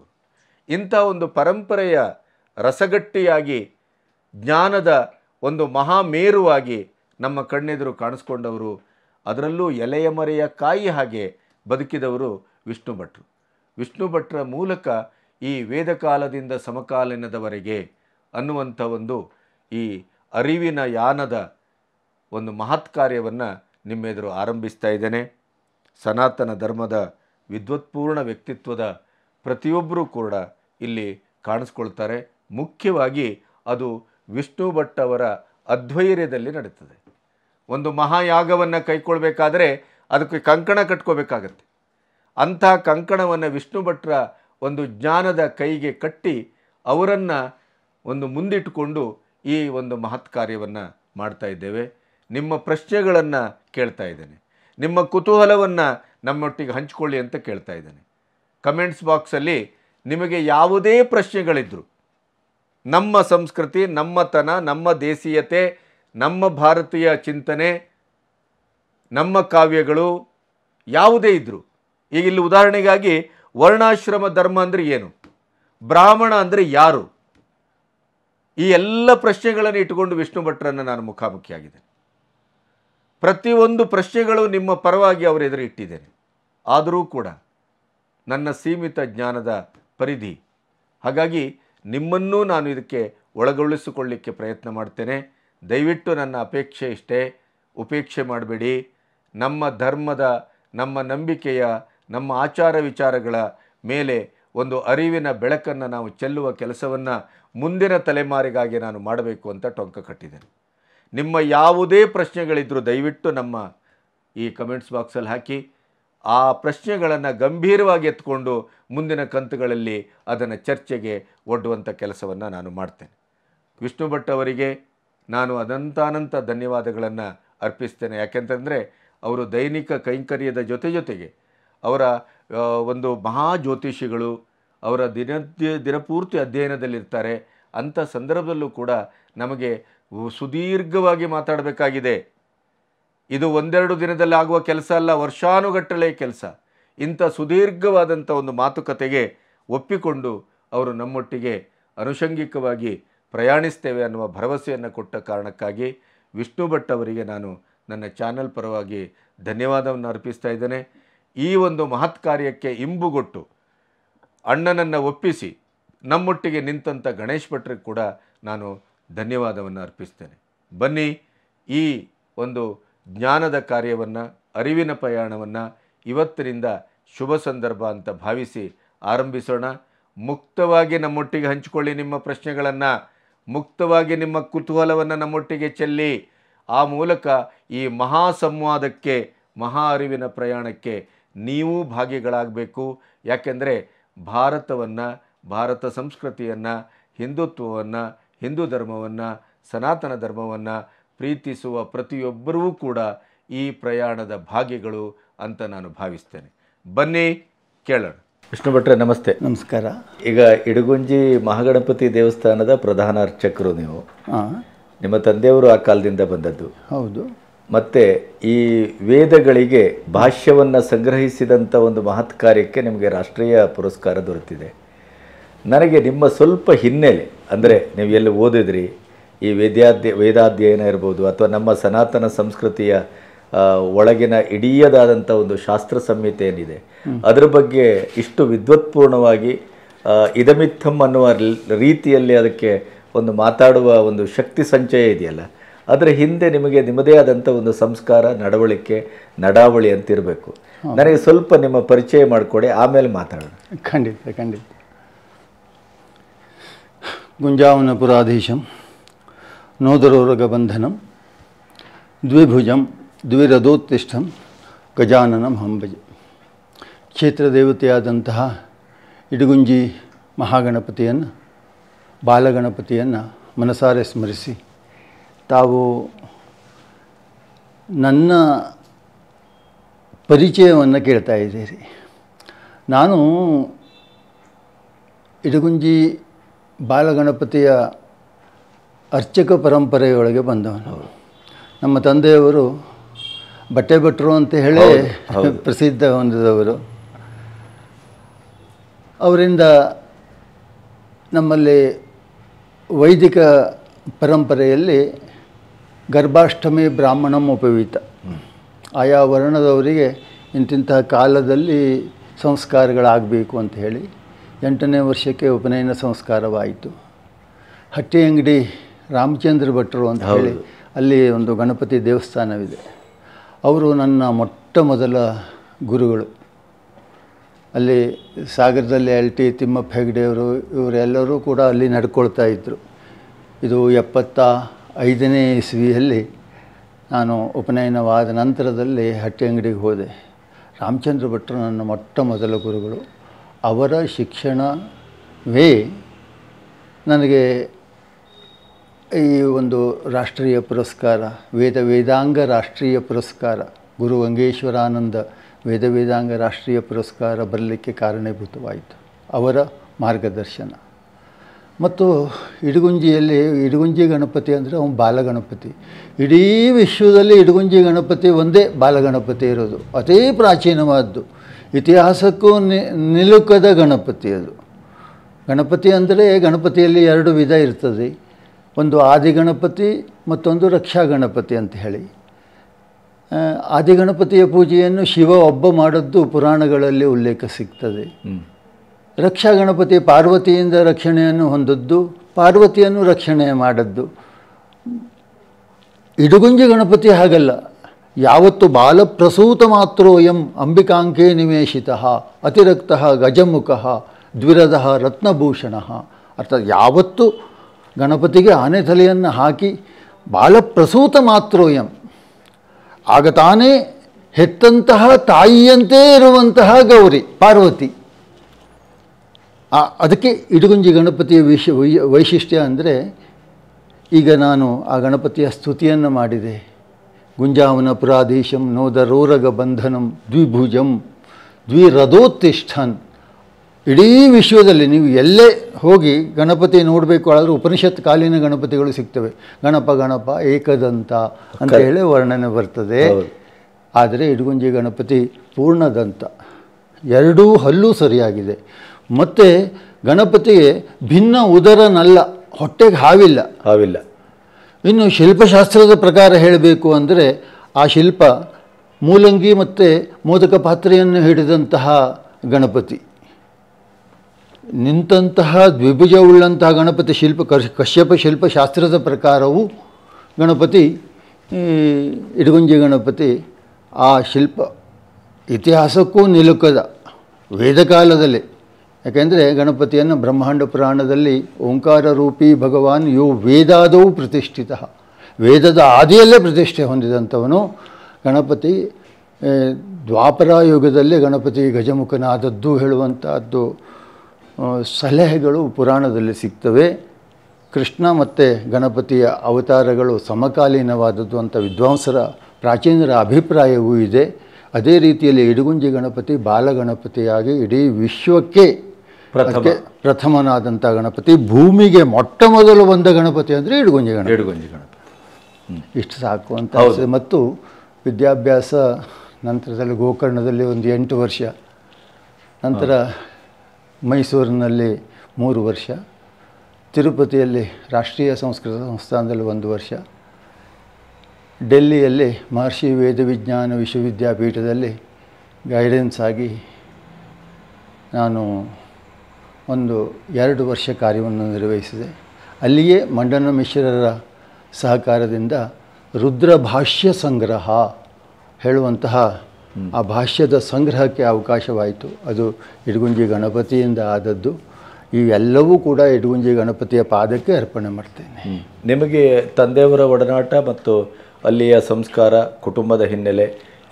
B: ಇಂಥ ಒಂದು ಪರಂಪರೆಯ ರಸಗಟ್ಟಿಯಾಗಿ ಜ್ಞಾನದ ಒಂದು ಮಹಾಮೇರುವಾಗಿ ನಮ್ಮ ಕಣ್ಣೆದುರು ಕಾಣಿಸ್ಕೊಂಡವರು ಅದರಲ್ಲೂ ಎಲೆಯ ಮರೆಯ ಕಾಯಿ ಹಾಗೆ ಬದುಕಿದವರು ವಿಷ್ಣು ಭಟ್ರು ವಿಷ್ಣು ಭಟ್ರ ಮೂಲಕ ಈ ವೇದಕಾಲದಿಂದ ಸಮಕಾಲೀನದವರೆಗೆ ಅನ್ನುವಂಥ ಒಂದು ಈ ಅರಿವಿನ ಯಾನದ ಒಂದು ಮಹತ್ ಕಾರ್ಯವನ್ನು ನಿಮ್ಮೆದುರು ಆರಂಭಿಸ್ತಾ ಇದ್ದೇನೆ ಸನಾತನ ಧರ್ಮದ ವಿದ್ವತ್ಪೂರ್ಣ ವ್ಯಕ್ತಿತ್ವದ ಪ್ರತಿಯೊಬ್ಬರೂ ಕೂಡ ಇಲ್ಲಿ ಕಾಣಿಸ್ಕೊಳ್ತಾರೆ ಮುಖ್ಯವಾಗಿ ಅದು ವಿಷ್ಣು ಭಟ್ ಅವರ ಅಧ್ವೈರ್ಯದಲ್ಲಿ ನಡೀತದೆ ಒಂದು ಮಹಾಯಾಗವನ್ನು ಕೈಕೊಳ್ಬೇಕಾದರೆ ಅದಕ್ಕೆ ಕಂಕಣ ಕಟ್ಕೋಬೇಕಾಗತ್ತೆ ಅಂಥ ಕಂಕಣವನ್ನು ವಿಷ್ಣು ಭಟ್ರ ಒಂದು ಜ್ಞಾನದ ಕೈಗೆ ಕಟ್ಟಿ ಅವರನ್ನು ಒಂದು ಮುಂದಿಟ್ಟುಕೊಂಡು ಈ ಒಂದು ಮಹತ್ ಕಾರ್ಯವನ್ನು ಮಾಡ್ತಾ ಇದ್ದೇವೆ ನಿಮ್ಮ ಪ್ರಶ್ನೆಗಳನ್ನು ಕೇಳ್ತಾ ಇದ್ದೇನೆ ನಿಮ್ಮ ಕುತೂಹಲವನ್ನು ನಮ್ಮೊಟ್ಟಿಗೆ ಹಂಚಿಕೊಳ್ಳಿ ಅಂತ ಕೇಳ್ತಾ ಇದ್ದೇನೆ ಕಮೆಂಟ್ಸ್ ಬಾಕ್ಸಲ್ಲಿ ನಿಮಗೆ ಯಾವುದೇ ಪ್ರಶ್ನೆಗಳಿದ್ದರು ನಮ್ಮ ಸಂಸ್ಕೃತಿ ನಮ್ಮತನ ನಮ್ಮ ದೇಸೀಯತೆ ನಮ್ಮ ಭಾರತೀಯ ಚಿಂತನೆ ನಮ್ಮ ಕಾವ್ಯಗಳು ಯಾವುದೇ ಇದ್ದರು ಈಗ ಇಲ್ಲಿ ಉದಾಹರಣೆಗಾಗಿ ವರ್ಣಾಶ್ರಮ ಧರ್ಮ ಅಂದರೆ ಏನು ಬ್ರಾಹ್ಮಣ ಅಂದರೆ ಯಾರು ಈ ಎಲ್ಲ ಪ್ರಶ್ನೆಗಳನ್ನು ಇಟ್ಟುಕೊಂಡು ವಿಷ್ಣು ಭಟ್ರನ್ನು ನಾನು ಮುಖಾಮುಖಿಯಾಗಿದ್ದೇನೆ ಪ್ರತಿಯೊಂದು ಪ್ರಶ್ನೆಗಳು ನಿಮ್ಮ ಪರವಾಗಿ ಅವರು ಎದುರು ಇಟ್ಟಿದ್ದೇನೆ ಆದರೂ ಕೂಡ ನನ್ನ ಸೀಮಿತ ಜ್ಞಾನದ ಪರಿಧಿ ಹಾಗಾಗಿ ನಿಮ್ಮನ್ನೂ ನಾನು ಇದಕ್ಕೆ ಒಳಗೊಳಿಸಿಕೊಳ್ಳಿಕ್ಕೆ ಪ್ರಯತ್ನ ಮಾಡ್ತೇನೆ ದಯವಿಟ್ಟು ನನ್ನ ಅಪೇಕ್ಷೆ ಇಷ್ಟೇ ಉಪೇಕ್ಷೆ ಮಾಡಬೇಡಿ ನಮ್ಮ ಧರ್ಮದ ನಮ್ಮ ನಂಬಿಕೆಯ ನಮ್ಮ ಆಚಾರ ವಿಚಾರಗಳ ಮೇಲೆ ಒಂದು ಅರಿವಿನ ಬೆಳಕನ್ನು ನಾವು ಚೆಲ್ಲುವ ಕೆಲಸವನ್ನು ಮುಂದಿನ ತಲೆಮಾರಿಗಾಗಿ ನಾನು ಮಾಡಬೇಕು ಅಂತ ಟೊಂಕ ಕಟ್ಟಿದ್ದೇನೆ ನಿಮ್ಮ ಯಾವುದೇ ಪ್ರಶ್ನೆಗಳಿದ್ದರೂ ದಯವಿಟ್ಟು ನಮ್ಮ ಈ ಕಮೆಂಟ್ಸ್ ಬಾಕ್ಸಲ್ಲಿ ಹಾಕಿ ಆ ಪ್ರಶ್ನೆಗಳನ್ನು ಗಂಭೀರವಾಗಿ ಎತ್ಕೊಂಡು ಮುಂದಿನ ಕಂತುಗಳಲ್ಲಿ ಅದನ್ನು ಚರ್ಚೆಗೆ ಒಡ್ಡುವಂಥ ಕೆಲಸವನ್ನು ನಾನು ಮಾಡ್ತೇನೆ ವಿಷ್ಣು ಭಟ್ ಅವರಿಗೆ ನಾನು ಅನಂತಾನಂತ ಧನ್ಯವಾದಗಳನ್ನು ಅರ್ಪಿಸ್ತೇನೆ ಯಾಕೆಂತಂದರೆ ಅವರು ದೈನಿಕ ಕೈಂಕರ್ಯದ ಜೊತೆ ಜೊತೆಗೆ ಅವರ ಒಂದು ಮಹಾ ಜ್ಯೋತಿಷಿಗಳು ಅವರ ದಿನ ದಿನಪೂರ್ತಿ ಅಧ್ಯಯನದಲ್ಲಿರ್ತಾರೆ ಅಂಥ ಸಂದರ್ಭದಲ್ಲೂ ಕೂಡ ನಮಗೆ ಸುದೀರ್ಘವಾಗಿ ಮಾತಾಡಬೇಕಾಗಿದೆ ಇದು ಒಂದೆರಡು ದಿನದಲ್ಲಿ ಆಗುವ ಕೆಲಸ ಅಲ್ಲ ವರ್ಷಾನುಗಟ್ಟಲೆ ಕೆಲಸ ಇಂಥ ಸುದೀರ್ಘವಾದಂಥ ಒಂದು ಮಾತುಕತೆಗೆ ಒಪ್ಪಿಕೊಂಡು ಅವರು ನಮ್ಮೊಟ್ಟಿಗೆ ಅನುಷಂಗಿಕವಾಗಿ ಪ್ರಯಾಣಿಸ್ತೇವೆ ಅನ್ನುವ ಭರವಸೆಯನ್ನು ಕೊಟ್ಟ ಕಾರಣಕ್ಕಾಗಿ ವಿಷ್ಣು ಭಟ್ ಅವರಿಗೆ ನಾನು ನನ್ನ ಚಾನಲ್ ಪರವಾಗಿ ಧನ್ಯವಾದವನ್ನು ಅರ್ಪಿಸ್ತಾ ಇದ್ದೇನೆ ಈ ಒಂದು ಮಹತ್ ಕಾರ್ಯಕ್ಕೆ ಇಂಬುಗೊಟ್ಟು ಅಣ್ಣನನ್ನು ಒಪ್ಪಿಸಿ ನಮ್ಮೊಟ್ಟಿಗೆ ನಿಂತಂಥ ಗಣೇಶ್ ಭಟ್ರಿಗೆ ಕೂಡ ನಾನು ಧನ್ಯವಾದವನ್ನು ಅರ್ಪಿಸ್ತೇನೆ ಬನ್ನಿ ಈ ಒಂದು ಜ್ಞಾನದ ಕಾರ್ಯವನ್ನು ಅರಿವಿನ ಪ್ರಯಾಣವನ್ನು ಇವತ್ತಿನಿಂದ ಶುಭ ಸಂದರ್ಭ ಅಂತ ಭಾವಿಸಿ ಆರಂಭಿಸೋಣ ಮುಕ್ತವಾಗಿ ನಮ್ಮೊಟ್ಟಿಗೆ ಹಂಚಿಕೊಳ್ಳಿ ನಿಮ್ಮ ಪ್ರಶ್ನೆಗಳನ್ನು ಮುಕ್ತವಾಗಿ ನಿಮ್ಮ ಕುತೂಹಲವನ್ನು ನಮ್ಮೊಟ್ಟಿಗೆ ಚೆಲ್ಲಿ ಆ ಮೂಲಕ ಈ ಮಹಾ ಸಂವಾದಕ್ಕೆ ಮಹಾ ಅರಿವಿನ ಪ್ರಯಾಣಕ್ಕೆ ನೀವು ಭಾಗಿಗಳಾಗಬೇಕು ಯಾಕೆಂದರೆ ಭಾರತವನ್ನು ಭಾರತ ಸಂಸ್ಕೃತಿಯನ್ನು ಹಿಂದುತ್ವವನ್ನು ಹಿಂದೂ ಧರ್ಮವನ್ನು ಸನಾತನ ಧರ್ಮವನ್ನು ಪ್ರೀತಿಸುವ ಪ್ರತಿಯೊಬ್ಬರೂ ಕೂಡ ಈ ಪ್ರಯಾಣದ ಭಾಗ್ಯಗಳು ಅಂತ ನಾನು ಭಾವಿಸ್ತೇನೆ ಬನ್ನಿ ಕೇಳೋಣ ವಿಷ್ಣು ಭಟ್ರೆ ನಮಸ್ತೆ ನಮಸ್ಕಾರ ಈಗ ಇಡಗುಂಜಿ ಮಹಾಗಣಪತಿ ದೇವಸ್ಥಾನದ ಪ್ರಧಾನ ಅರ್ಚಕರು ನೀವು ನಿಮ್ಮ ತಂದೆಯವರು ಆ ಕಾಲದಿಂದ ಬಂದದ್ದು ಹೌದು ಮತ್ತು ಈ ವೇದಗಳಿಗೆ ಭಾಷ್ಯವನ್ನು ಸಂಗ್ರಹಿಸಿದಂಥ ಒಂದು ಮಹತ್ ಕಾರ್ಯಕ್ಕೆ ನಿಮಗೆ ರಾಷ್ಟ್ರೀಯ ಪುರಸ್ಕಾರ ದೊರೆತಿದೆ ನನಗೆ ನಿಮ್ಮ ಸ್ವಲ್ಪ ಹಿನ್ನೆಲೆ ಅಂದರೆ ನೀವು ಎಲ್ಲಿ ಓದಿದ್ರಿ ಈ ವೇದ್ಯಾಧ್ಯ ವೇದಾಧ್ಯಯನ ಇರ್ಬೋದು ಅಥವಾ ನಮ್ಮ ಸನಾತನ ಸಂಸ್ಕೃತಿಯ ಒಳಗಿನ ಇಡೀಯದಾದಂಥ ಒಂದು ಶಾಸ್ತ್ರ ಸಂಹಿತೆ ಏನಿದೆ ಅದರ ಬಗ್ಗೆ ಇಷ್ಟು ವಿದ್ವತ್ಪೂರ್ಣವಾಗಿ ಇದಮಿತ್ತಂ ಅನ್ನುವ ರೀತಿಯಲ್ಲಿ ಅದಕ್ಕೆ ಒಂದು ಮಾತಾಡುವ ಒಂದು ಶಕ್ತಿ ಸಂಚಯ ಇದೆಯಲ್ಲ ಅದರ ಹಿಂದೆ ನಿಮಗೆ ನಿಮ್ಮದೇ ಆದಂಥ ಒಂದು ಸಂಸ್ಕಾರ ನಡವಳಿಕೆ ನಡಾವಳಿ ಅಂತಿರಬೇಕು ನನಗೆ ಸ್ವಲ್ಪ ನಿಮ್ಮ ಪರಿಚಯ ಮಾಡಿಕೊಡಿ ಆಮೇಲೆ ಮಾತಾಡೋಣ
A: ಖಂಡಿತ ಖಂಡಿತ ಗುಂಜಾವನಪುರಾಧೀಶಂ ನೋದರೋರಗಬಂಧನಂ ದ್ವಿಭುಜಂ ದ್ವಿರಥೋತ್ಥಿಷ್ಠಂ ಗಜಾನನಂ ಹಂಬಜ ಕ್ಷೇತ್ರದೇವತೆಯಾದಂತಹ ಇಡಗುಂಜಿ ಮಹಾಗಣಪತಿಯನ್ನು ಬಾಲಗಣಪತಿಯನ್ನು ಮನಸಾರೆ ಸ್ಮರಿಸಿ ತಾವು ನನ್ನ ಪರಿಚಯವನ್ನು ಕೇಳ್ತಾ ಇದ್ದೀರಿ ನಾನು ಇಡಗುಂಜಿ ಬಾಲಗಣಪತಿಯ ಅರ್ಚಕ ಪರಂಪರೆಯೊಳಗೆ ಬಂದವನು ನಮ್ಮ ತಂದೆಯವರು ಬಟ್ಟೆ ಭಟ್ರು ಅಂತ ಹೇಳಿ ಪ್ರಸಿದ್ಧ ಹೊಂದಿದವರು ಅವರಿಂದ ನಮ್ಮಲ್ಲಿ ವೈದಿಕ ಪರಂಪರೆಯಲ್ಲಿ ಗರ್ಭಾಷ್ಟಮಿ ಬ್ರಾಹ್ಮಣಂ ಉಪವೀತ ಆಯಾ ವರ್ಣದವರಿಗೆ ಇಂತಿಂತಹ ಕಾಲದಲ್ಲಿ ಸಂಸ್ಕಾರಗಳಾಗಬೇಕು ಅಂತ ಹೇಳಿ ಎಂಟನೇ ವರ್ಷಕ್ಕೆ ಉಪನಯನ ಸಂಸ್ಕಾರವಾಯಿತು ಹಟ್ಟಿ ಅಂಗಡಿ ರಾಮಚಂದ್ರ ಭಟ್ರು ಅಂತ ಹೇಳಿ ಅಲ್ಲಿ ಒಂದು ಗಣಪತಿ ದೇವಸ್ಥಾನವಿದೆ ಅವರು ನನ್ನ ಮೊಟ್ಟ ಮೊದಲ ಗುರುಗಳು ಅಲ್ಲಿ ಸಾಗರದಲ್ಲಿ ಎಲ್ ಟಿ ತಿಮ್ಮಪ್ಪ ಹೆಗ್ಡೆಯವರು ಇವರೆಲ್ಲರೂ ಕೂಡ ಅಲ್ಲಿ ನಡ್ಕೊಳ್ತಾ ಇದ್ದರು ಇದು ಎಪ್ಪತ್ತ ಐದನೇ ಇಸ್ವಿಯಲ್ಲಿ ನಾನು ಉಪನಯನವಾದ ನಂತರದಲ್ಲಿ ಹಟ್ಟಿ ಅಂಗಡಿಗೆ ಹೋದೆ ರಾಮಚಂದ್ರ ಭಟ್ರು ನನ್ನ ಮೊಟ್ಟ ಮೊದಲ ಗುರುಗಳು ಅವರ ಶಿಕ್ಷಣವೇ ನನಗೆ ಈ ಒಂದು ರಾಷ್ಟ್ರೀಯ ಪುರಸ್ಕಾರ ವೇದ ವೇದಾಂಗ ರಾಷ್ಟ್ರೀಯ ಪುರಸ್ಕಾರ ಗುರು ಗಂಗೇಶ್ವರಾನಂದ ವೇದ ವೇದಾಂಗ ರಾಷ್ಟ್ರೀಯ ಪುರಸ್ಕಾರ ಬರಲಿಕ್ಕೆ ಕಾರಣೀಭೂತವಾಯಿತು ಅವರ ಮಾರ್ಗದರ್ಶನ ಮತ್ತು ಇಡಗುಂಜಿಯಲ್ಲಿ ಇಡಗುಂಜಿ ಗಣಪತಿ ಅಂದರೆ ಅವನು ಬಾಲಗಣಪತಿ ಇಡೀ ವಿಶ್ವದಲ್ಲಿ ಇಡಗುಂಜಿ ಗಣಪತಿ ಒಂದೇ ಬಾಲಗಣಪತಿ ಇರೋದು ಅತೀ ಪ್ರಾಚೀನವಾದ್ದು ಇತಿಹಾಸಕ್ಕೂ ನಿಲುಕದ ಗಣಪತಿ ಅದು ಗಣಪತಿ ಅಂದರೆ ಗಣಪತಿಯಲ್ಲಿ ಎರಡು ವಿಧ ಇರ್ತದೆ ಒಂದು ಆದಿ ಗಣಪತಿ ಮತ್ತೊಂದು ರಕ್ಷಾ ಗಣಪತಿ ಅಂತ ಹೇಳಿ ಆದಿ ಗಣಪತಿಯ ಪೂಜೆಯನ್ನು ಶಿವ ಒಬ್ಬ ಮಾಡದ್ದು ಪುರಾಣಗಳಲ್ಲಿ ಉಲ್ಲೇಖ ಸಿಗ್ತದೆ ರಕ್ಷಾ ಗಣಪತಿ ಪಾರ್ವತಿಯಿಂದ ರಕ್ಷಣೆಯನ್ನು ಹೊಂದದ್ದು ಪಾರ್ವತಿಯನ್ನು ರಕ್ಷಣೆ ಮಾಡದ್ದು ಇಡುಗುಂಜಿ ಗಣಪತಿ ಹಾಗಲ್ಲ ಯಾವತ್ತು ಬಾಲಪ್ರಸೂತ ಮಾತ್ರೋಯಂ ಅಂಬಿಕಾಂಕೆ ನಿವೇಶಿತ ಅತಿರಕ್ತ ಗಜಮುಖ ದ್ವಿರಧ ರತ್ನಭೂಷಣ ಅರ್ಥಾತ್ ಯಾವತ್ತು ಗಣಪತಿಗೆ ಆನೆ ತಲೆಯನ್ನು ಹಾಕಿ ಬಾಲಪ್ರಸೂತ ಮಾತ್ರೋಯಂ ಆಗ ತಾನೇ ಹೆತ್ತಂತಹ ತಾಯಿಯಂತೆ ಇರುವಂತಹ ಗೌರಿ ಪಾರ್ವತಿ ಅದಕ್ಕೆ ಇಡುಗುಂಜಿ ಗಣಪತಿಯ ವಿಶ ವೈಶಿಷ್ಟ್ಯ ಅಂದರೆ ಈಗ ನಾನು ಆ ಗಣಪತಿಯ ಸ್ತುತಿಯನ್ನು ಮಾಡಿದೆ ನೋದ ರೋರಗ ಬಂಧನಂ ದ್ವಿಭುಜಂ ದ್ವಿರಥೋತ್ತಿಷ್ಠನ್ ಇಡೀ ವಿಶ್ವದಲ್ಲಿ ನೀವು ಎಲ್ಲೇ ಹೋಗಿ ಗಣಪತಿ ನೋಡಬೇಕು ಆದರೆ ಉಪನಿಷತ್ ಕಾಲೀನ ಗಣಪತಿಗಳು ಸಿಗ್ತವೆ ಗಣಪ ಗಣಪ ಏಕದಂತ ಅಂತ ಹೇಳಿ ವರ್ಣನೆ ಬರ್ತದೆ ಆದರೆ ಇಡುಗುಂಜಿ ಗಣಪತಿ ಪೂರ್ಣದಂತ ಎರಡೂ ಹಲ್ಲೂ ಸರಿಯಾಗಿದೆ ಮತ್ತು ಗಣಪತಿಗೆ ಭಿನ್ನ ಉದರನಲ್ಲ ಹೊಟ್ಟೆಗೆ ಹಾವಿಲ್ಲ ಹಾವಿಲ್ಲ ಇನ್ನು ಶಿಲ್ಪಶಾಸ್ತ್ರದ ಪ್ರಕಾರ ಹೇಳಬೇಕು ಅಂದರೆ ಆ ಶಿಲ್ಪ ಮೂಲಂಗಿ ಮತ್ತು ಮೋದಕ ಪಾತ್ರೆಯನ್ನು ಹಿಡಿದಂತಹ ಗಣಪತಿ ನಿಂತಹ ದ್ವಿಭುಜ ಗಣಪತಿ ಶಿಲ್ಪ ಕಶ್ಯಪ ಶಿಲ್ಪಶಾಸ್ತ್ರದ ಪ್ರಕಾರವು ಗಣಪತಿ ಇಡಗುಂಜಿ ಗಣಪತಿ ಆ ಶಿಲ್ಪ ಇತಿಹಾಸಕ್ಕೂ ನಿಲುಕದ ವೇದಕಾಲದಲ್ಲಿ ಯಾಕೆಂದರೆ ಗಣಪತಿಯನ್ನು ಬ್ರಹ್ಮಾಂಡ ಪುರಾಣದಲ್ಲಿ ಓಂಕಾರ ರೂಪಿ ಭಗವಾನ್ ಯೋ ವೇದಾದವು ಪ್ರತಿಷ್ಠಿತ ವೇದದ ಆದಿಯಲ್ಲೇ ಪ್ರತಿಷ್ಠೆ ಹೊಂದಿದಂಥವನು ಗಣಪತಿ ಯುಗದಲ್ಲಿ ಗಣಪತಿ ಗಜಮುಖನಾದದ್ದು ಹೇಳುವಂಥದ್ದು ಸಲಹೆಗಳು ಪುರಾಣದಲ್ಲಿ ಸಿಗ್ತವೆ ಕೃಷ್ಣ ಮತ್ತು ಗಣಪತಿಯ ಅವತಾರಗಳು ಸಮಕಾಲೀನವಾದದ್ದು ಅಂತ ವಿದ್ವಾಂಸರ ಪ್ರಾಚೀನರ ಅಭಿಪ್ರಾಯವೂ ಇದೆ ಅದೇ ರೀತಿಯಲ್ಲಿ ಇಡಗುಂಜಿ ಗಣಪತಿ ಬಾಲಗಣಪತಿಯಾಗಿ ಇಡೀ ವಿಶ್ವಕ್ಕೆ ಪ್ರಥಮನಾದಂಥ ಗಣಪತಿ ಭೂಮಿಗೆ ಮೊಟ್ಟ ಮೊದಲು ಬಂದ ಗಣಪತಿ ಅಂದರೆ ಇಡುಗುಂಜಿ ಗಣಪತಿ ಇಡುಗುಂಜಿ ಗಣಪತಿ ಇಷ್ಟು ಸಾಕು ಅಂತ ಮತ್ತು ವಿದ್ಯಾಭ್ಯಾಸ ನಂತರದಲ್ಲಿ ಗೋಕರ್ಣದಲ್ಲಿ ಒಂದು ಎಂಟು ವರ್ಷ ನಂತರ ಮೈಸೂರಿನಲ್ಲಿ ಮೂರು ವರ್ಷ ತಿರುಪತಿಯಲ್ಲಿ ರಾಷ್ಟ್ರೀಯ ಸಂಸ್ಕೃತ ಸಂಸ್ಥಾನದಲ್ಲಿ ಒಂದು ವರ್ಷ ಡೆಲ್ಲಿಯಲ್ಲಿ ಮಹರ್ಷಿ ವೇದವಿಜ್ಞಾನ ವಿಶ್ವವಿದ್ಯಾಪೀಠದಲ್ಲಿ ಗೈಡೆನ್ಸ್ ಆಗಿ ನಾನು ಒಂದು ಎರಡು ವರ್ಷ ಕಾರ್ಯವನ್ನು ನಿರ್ವಹಿಸಿದೆ ಅಲ್ಲಿಯೇ ಮಂಡನ ಮಿಶ್ರರ ಸಹಕಾರದಿಂದ ರುದ್ರಭಾಷ್ಯ ಸಂಗ್ರಹ ಹೇಳುವಂತಹ ಆ ಭಾಷ್ಯದ ಸಂಗ್ರಹಕ್ಕೆ ಅವಕಾಶವಾಯಿತು ಅದು ಇಡಗುಂಜಿ ಗಣಪತಿಯಿಂದ ಆದದ್ದು ಇವೆಲ್ಲವೂ ಕೂಡ ಇಡಗುಂಜಿ ಗಣಪತಿಯ ಪಾದಕ್ಕೆ ಅರ್ಪಣೆ ಮಾಡ್ತೇನೆ
B: ನಿಮಗೆ ತಂದೆಯವರ ಒಡನಾಟ ಮತ್ತು ಅಲ್ಲಿಯ ಸಂಸ್ಕಾರ ಕುಟುಂಬದ ಹಿನ್ನೆಲೆ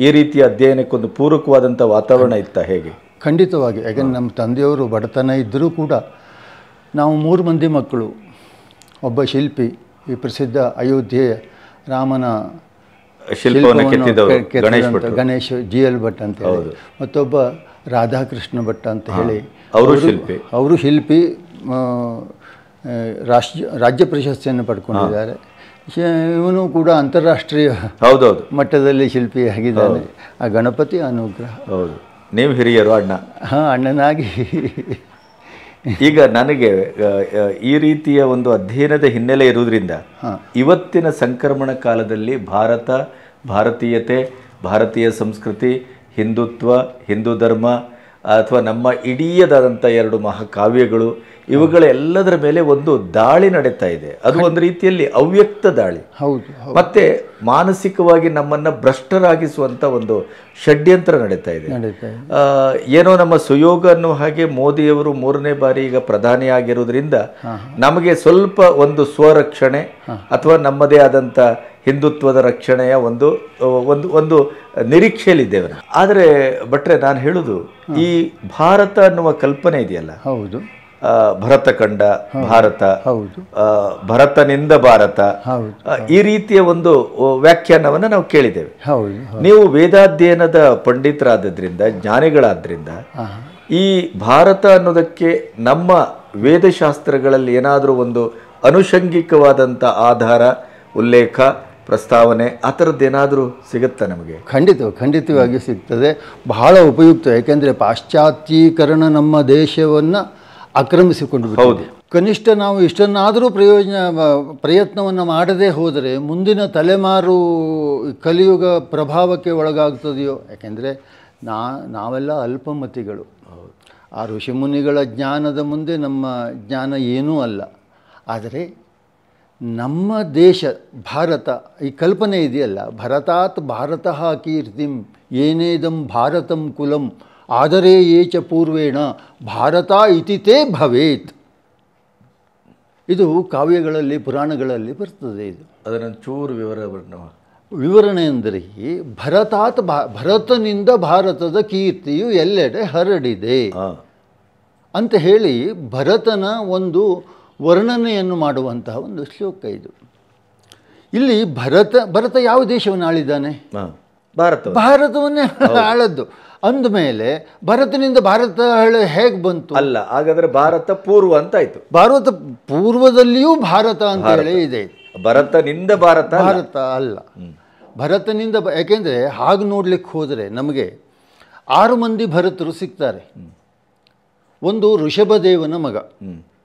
B: ಈ ರೀತಿಯ ಅಧ್ಯಯನಕ್ಕೊಂದು ಪೂರಕವಾದಂಥ ವಾತಾವರಣ ಇತ್ತ ಹೇಗೆ
A: ಖಂಡಿತವಾಗಿ ಯಾಕೆಂದ್ರೆ ನಮ್ಮ ತಂದೆಯವರು ಬಡತನ ಇದ್ದರೂ ಕೂಡ ನಾವು ಮೂರು ಮಂದಿ ಮಕ್ಕಳು ಒಬ್ಬ ಶಿಲ್ಪಿ ಈ ಪ್ರಸಿದ್ಧ ಅಯೋಧ್ಯೆ ರಾಮನ ಗಣೇಶ್ ಜಿ ಎಲ್ ಭಟ್ ಅಂತ ಹೇಳಿ ಮತ್ತೊಬ್ಬ ರಾಧಾಕೃಷ್ಣ ಭಟ್ ಅಂತ ಹೇಳಿ ಅವರು ಶಿಲ್ಪಿ ಅವರು ಶಿಲ್ಪಿ ರಾಷ್ಟ್ರ ರಾಜ್ಯ ಪ್ರಶಸ್ತಿಯನ್ನು ಪಡ್ಕೊಂಡಿದ್ದಾರೆ ಇವನು ಕೂಡ ಅಂತಾರಾಷ್ಟ್ರೀಯ ಹೌದೌದು ಮಟ್ಟದಲ್ಲಿ ಶಿಲ್ಪಿಯಾಗಿದ್ದಾನೆ ಆ ಗಣಪತಿ ಅನುಗ್ರಹ ಹೌದು ನೀವು ಹಿರಿಯರು ಅಣ್ಣ ಹಾಂ ಅಣ್ಣನಾಗಿ
B: ಈಗ ನನಗೆ ಈ ರೀತಿಯ ಒಂದು ಅಧ್ಯಯನದ ಹಿನ್ನೆಲೆ ಇರುವುದರಿಂದ ಇವತ್ತಿನ ಸಂಕ್ರಮಣ ಕಾಲದಲ್ಲಿ ಭಾರತ ಭಾರತೀಯತೆ ಭಾರತೀಯ ಸಂಸ್ಕೃತಿ ಹಿಂದುತ್ವ ಹಿಂದೂ ಧರ್ಮ ಅಥವಾ ನಮ್ಮ ಇಡೀಯದಾದಂಥ ಎರಡು ಮಹಾಕಾವ್ಯಗಳು ಎಲ್ಲದರ ಮೇಲೆ ಒಂದು ದಾಳಿ ನಡೀತಾ ಇದೆ ಅದು ಒಂದು ರೀತಿಯಲ್ಲಿ ಅವ್ಯಕ್ತ ದಾಳಿ ಹೌದು ಮತ್ತೆ ಮಾನಸಿಕವಾಗಿ ನಮ್ಮನ್ನ ಭ್ರಷ್ಟರಾಗಿಸುವಂತ ಒಂದು ಷಡ್ಯಂತ್ರ ನಡೀತಾ ಇದೆ ಏನೋ ನಮ್ಮ ಸುಯೋಗ ಅನ್ನೋ ಹಾಗೆ ಮೋದಿಯವರು ಮೂರನೇ ಬಾರಿ ಈಗ ಪ್ರಧಾನಿ ಆಗಿರುವುದರಿಂದ ನಮಗೆ ಸ್ವಲ್ಪ ಒಂದು ಸ್ವರಕ್ಷಣೆ ಅಥವಾ ನಮ್ಮದೇ ಆದಂತ ಹಿಂದುತ್ವದ ರಕ್ಷಣೆಯ ಒಂದು ಒಂದು ಒಂದು ನಿರೀಕ್ಷೆಯಲ್ಲಿದ್ದೇವೆ ಆದರೆ ಭಟ್ರೆ ನಾನು ಹೇಳುದು ಈ ಭಾರತ ಅನ್ನುವ ಕಲ್ಪನೆ ಇದೆಯಲ್ಲ ಹೌದು ಭರತ ಕಂಡ ಭಾರತ ಭರತನಿಂದ ಭಾರತ ಈ ರೀತಿಯ ಒಂದು ವ್ಯಾಖ್ಯಾನವನ್ನು ನಾವು ಕೇಳಿದ್ದೇವೆ ನೀವು ವೇದಾಧ್ಯಯನದ ಪಂಡಿತರಾದ್ರಿಂದ ಜ್ಞಾನಿಗಳಾದ್ರಿಂದ ಈ ಭಾರತ ಅನ್ನೋದಕ್ಕೆ ನಮ್ಮ ವೇದಶಾಸ್ತ್ರಗಳಲ್ಲಿ ಏನಾದರೂ ಒಂದು ಅನುಷಂಗಿಕವಾದಂಥ ಆಧಾರ ಉಲ್ಲೇಖ ಪ್ರಸ್ತಾವನೆ ಆ ಥರದ್ದು ಏನಾದರೂ
A: ಸಿಗುತ್ತಾ ನಮಗೆ ಖಂಡಿತ ಖಂಡಿತವಾಗಿ ಸಿಗ್ತದೆ ಬಹಳ ಉಪಯುಕ್ತ ಯಾಕೆಂದರೆ ಪಾಶ್ಚಾತ್ಯೀಕರಣ ನಮ್ಮ ದೇಶವನ್ನು ಆಕ್ರಮಿಸಿಕೊಂಡು ಹೌದು ಕನಿಷ್ಠ ನಾವು ಇಷ್ಟನ್ನಾದರೂ ಪ್ರಯೋಜನ ಪ್ರಯತ್ನವನ್ನು ಮಾಡದೇ ಹೋದರೆ ಮುಂದಿನ ತಲೆಮಾರು ಕಲಿಯುಗ ಪ್ರಭಾವಕ್ಕೆ ಒಳಗಾಗ್ತದೆಯೋ ಯಾಕೆಂದರೆ ನಾ ನಾವೆಲ್ಲ ಅಲ್ಪಮತಿಗಳು ಆ ಋಷಿಮುನಿಗಳ ಜ್ಞಾನದ ಮುಂದೆ ನಮ್ಮ ಜ್ಞಾನ ಏನೂ ಅಲ್ಲ ಆದರೆ ನಮ್ಮ ದೇಶ ಭಾರತ ಈ ಕಲ್ಪನೆ ಇದೆಯಲ್ಲ ಭರತಾತ್ ಭಾರತ ಕೀರ್ತಿಂ ಏನೇದಂ ಭಾರತಂ ಕುಲಂ ಆದರೆ ಏಚ ಪೂರ್ವೇಣ ಭಾರತ ಇತಿತೇ ಭವೇತ್ ಇದು ಕಾವ್ಯಗಳಲ್ಲಿ ಪುರಾಣಗಳಲ್ಲಿ ಬರ್ತದೆ ಇದು ಅದರ ಚೂರು ವಿವರ ವಿವರಣೆ ಅಂದರೆ ಭರತಾತ್ ಭಾ ಭರತನಿಂದ ಭಾರತದ ಕೀರ್ತಿಯು ಎಲ್ಲೆಡೆ ಹರಡಿದೆ ಅಂತ ಹೇಳಿ ಭರತನ ಒಂದು ವರ್ಣನೆಯನ್ನು ಮಾಡುವಂತಹ ಒಂದು ಶ್ಲೋಕ ಇದು ಇಲ್ಲಿ ಭರತ ಭರತ ಯಾವ ದೇಶವನ್ನು ಆಳಿದ್ದಾನೆ ಭಾರತ ಭಾರತವನ್ನೇ ಆಳದ್ದು ಅಂದ ಮೇಲೆ ಭರತನಿಂದ ಭಾರತ ಹೇಗೆ ಬಂತು ಅಲ್ಲ ಹಾಗಾದ್ರೆ ಭಾರತ ಪೂರ್ವ ಅಂತ ಆಯ್ತು ಭಾರತ ಪೂರ್ವದಲ್ಲಿಯೂ ಭಾರತ ಅಂತ ಹೇಳಿ ಇದೆ ಭರತನಿಂದ ಭಾರತ ಭಾರತ ಅಲ್ಲ ಭರತನಿಂದ ಯಾಕೆಂದ್ರೆ ಹಾಗೆ ನೋಡ್ಲಿಕ್ಕೆ ಹೋದರೆ ನಮಗೆ ಆರು ಮಂದಿ ಭರತರು ಸಿಗ್ತಾರೆ ಒಂದು ಋಷಭದೇವನ ಮಗ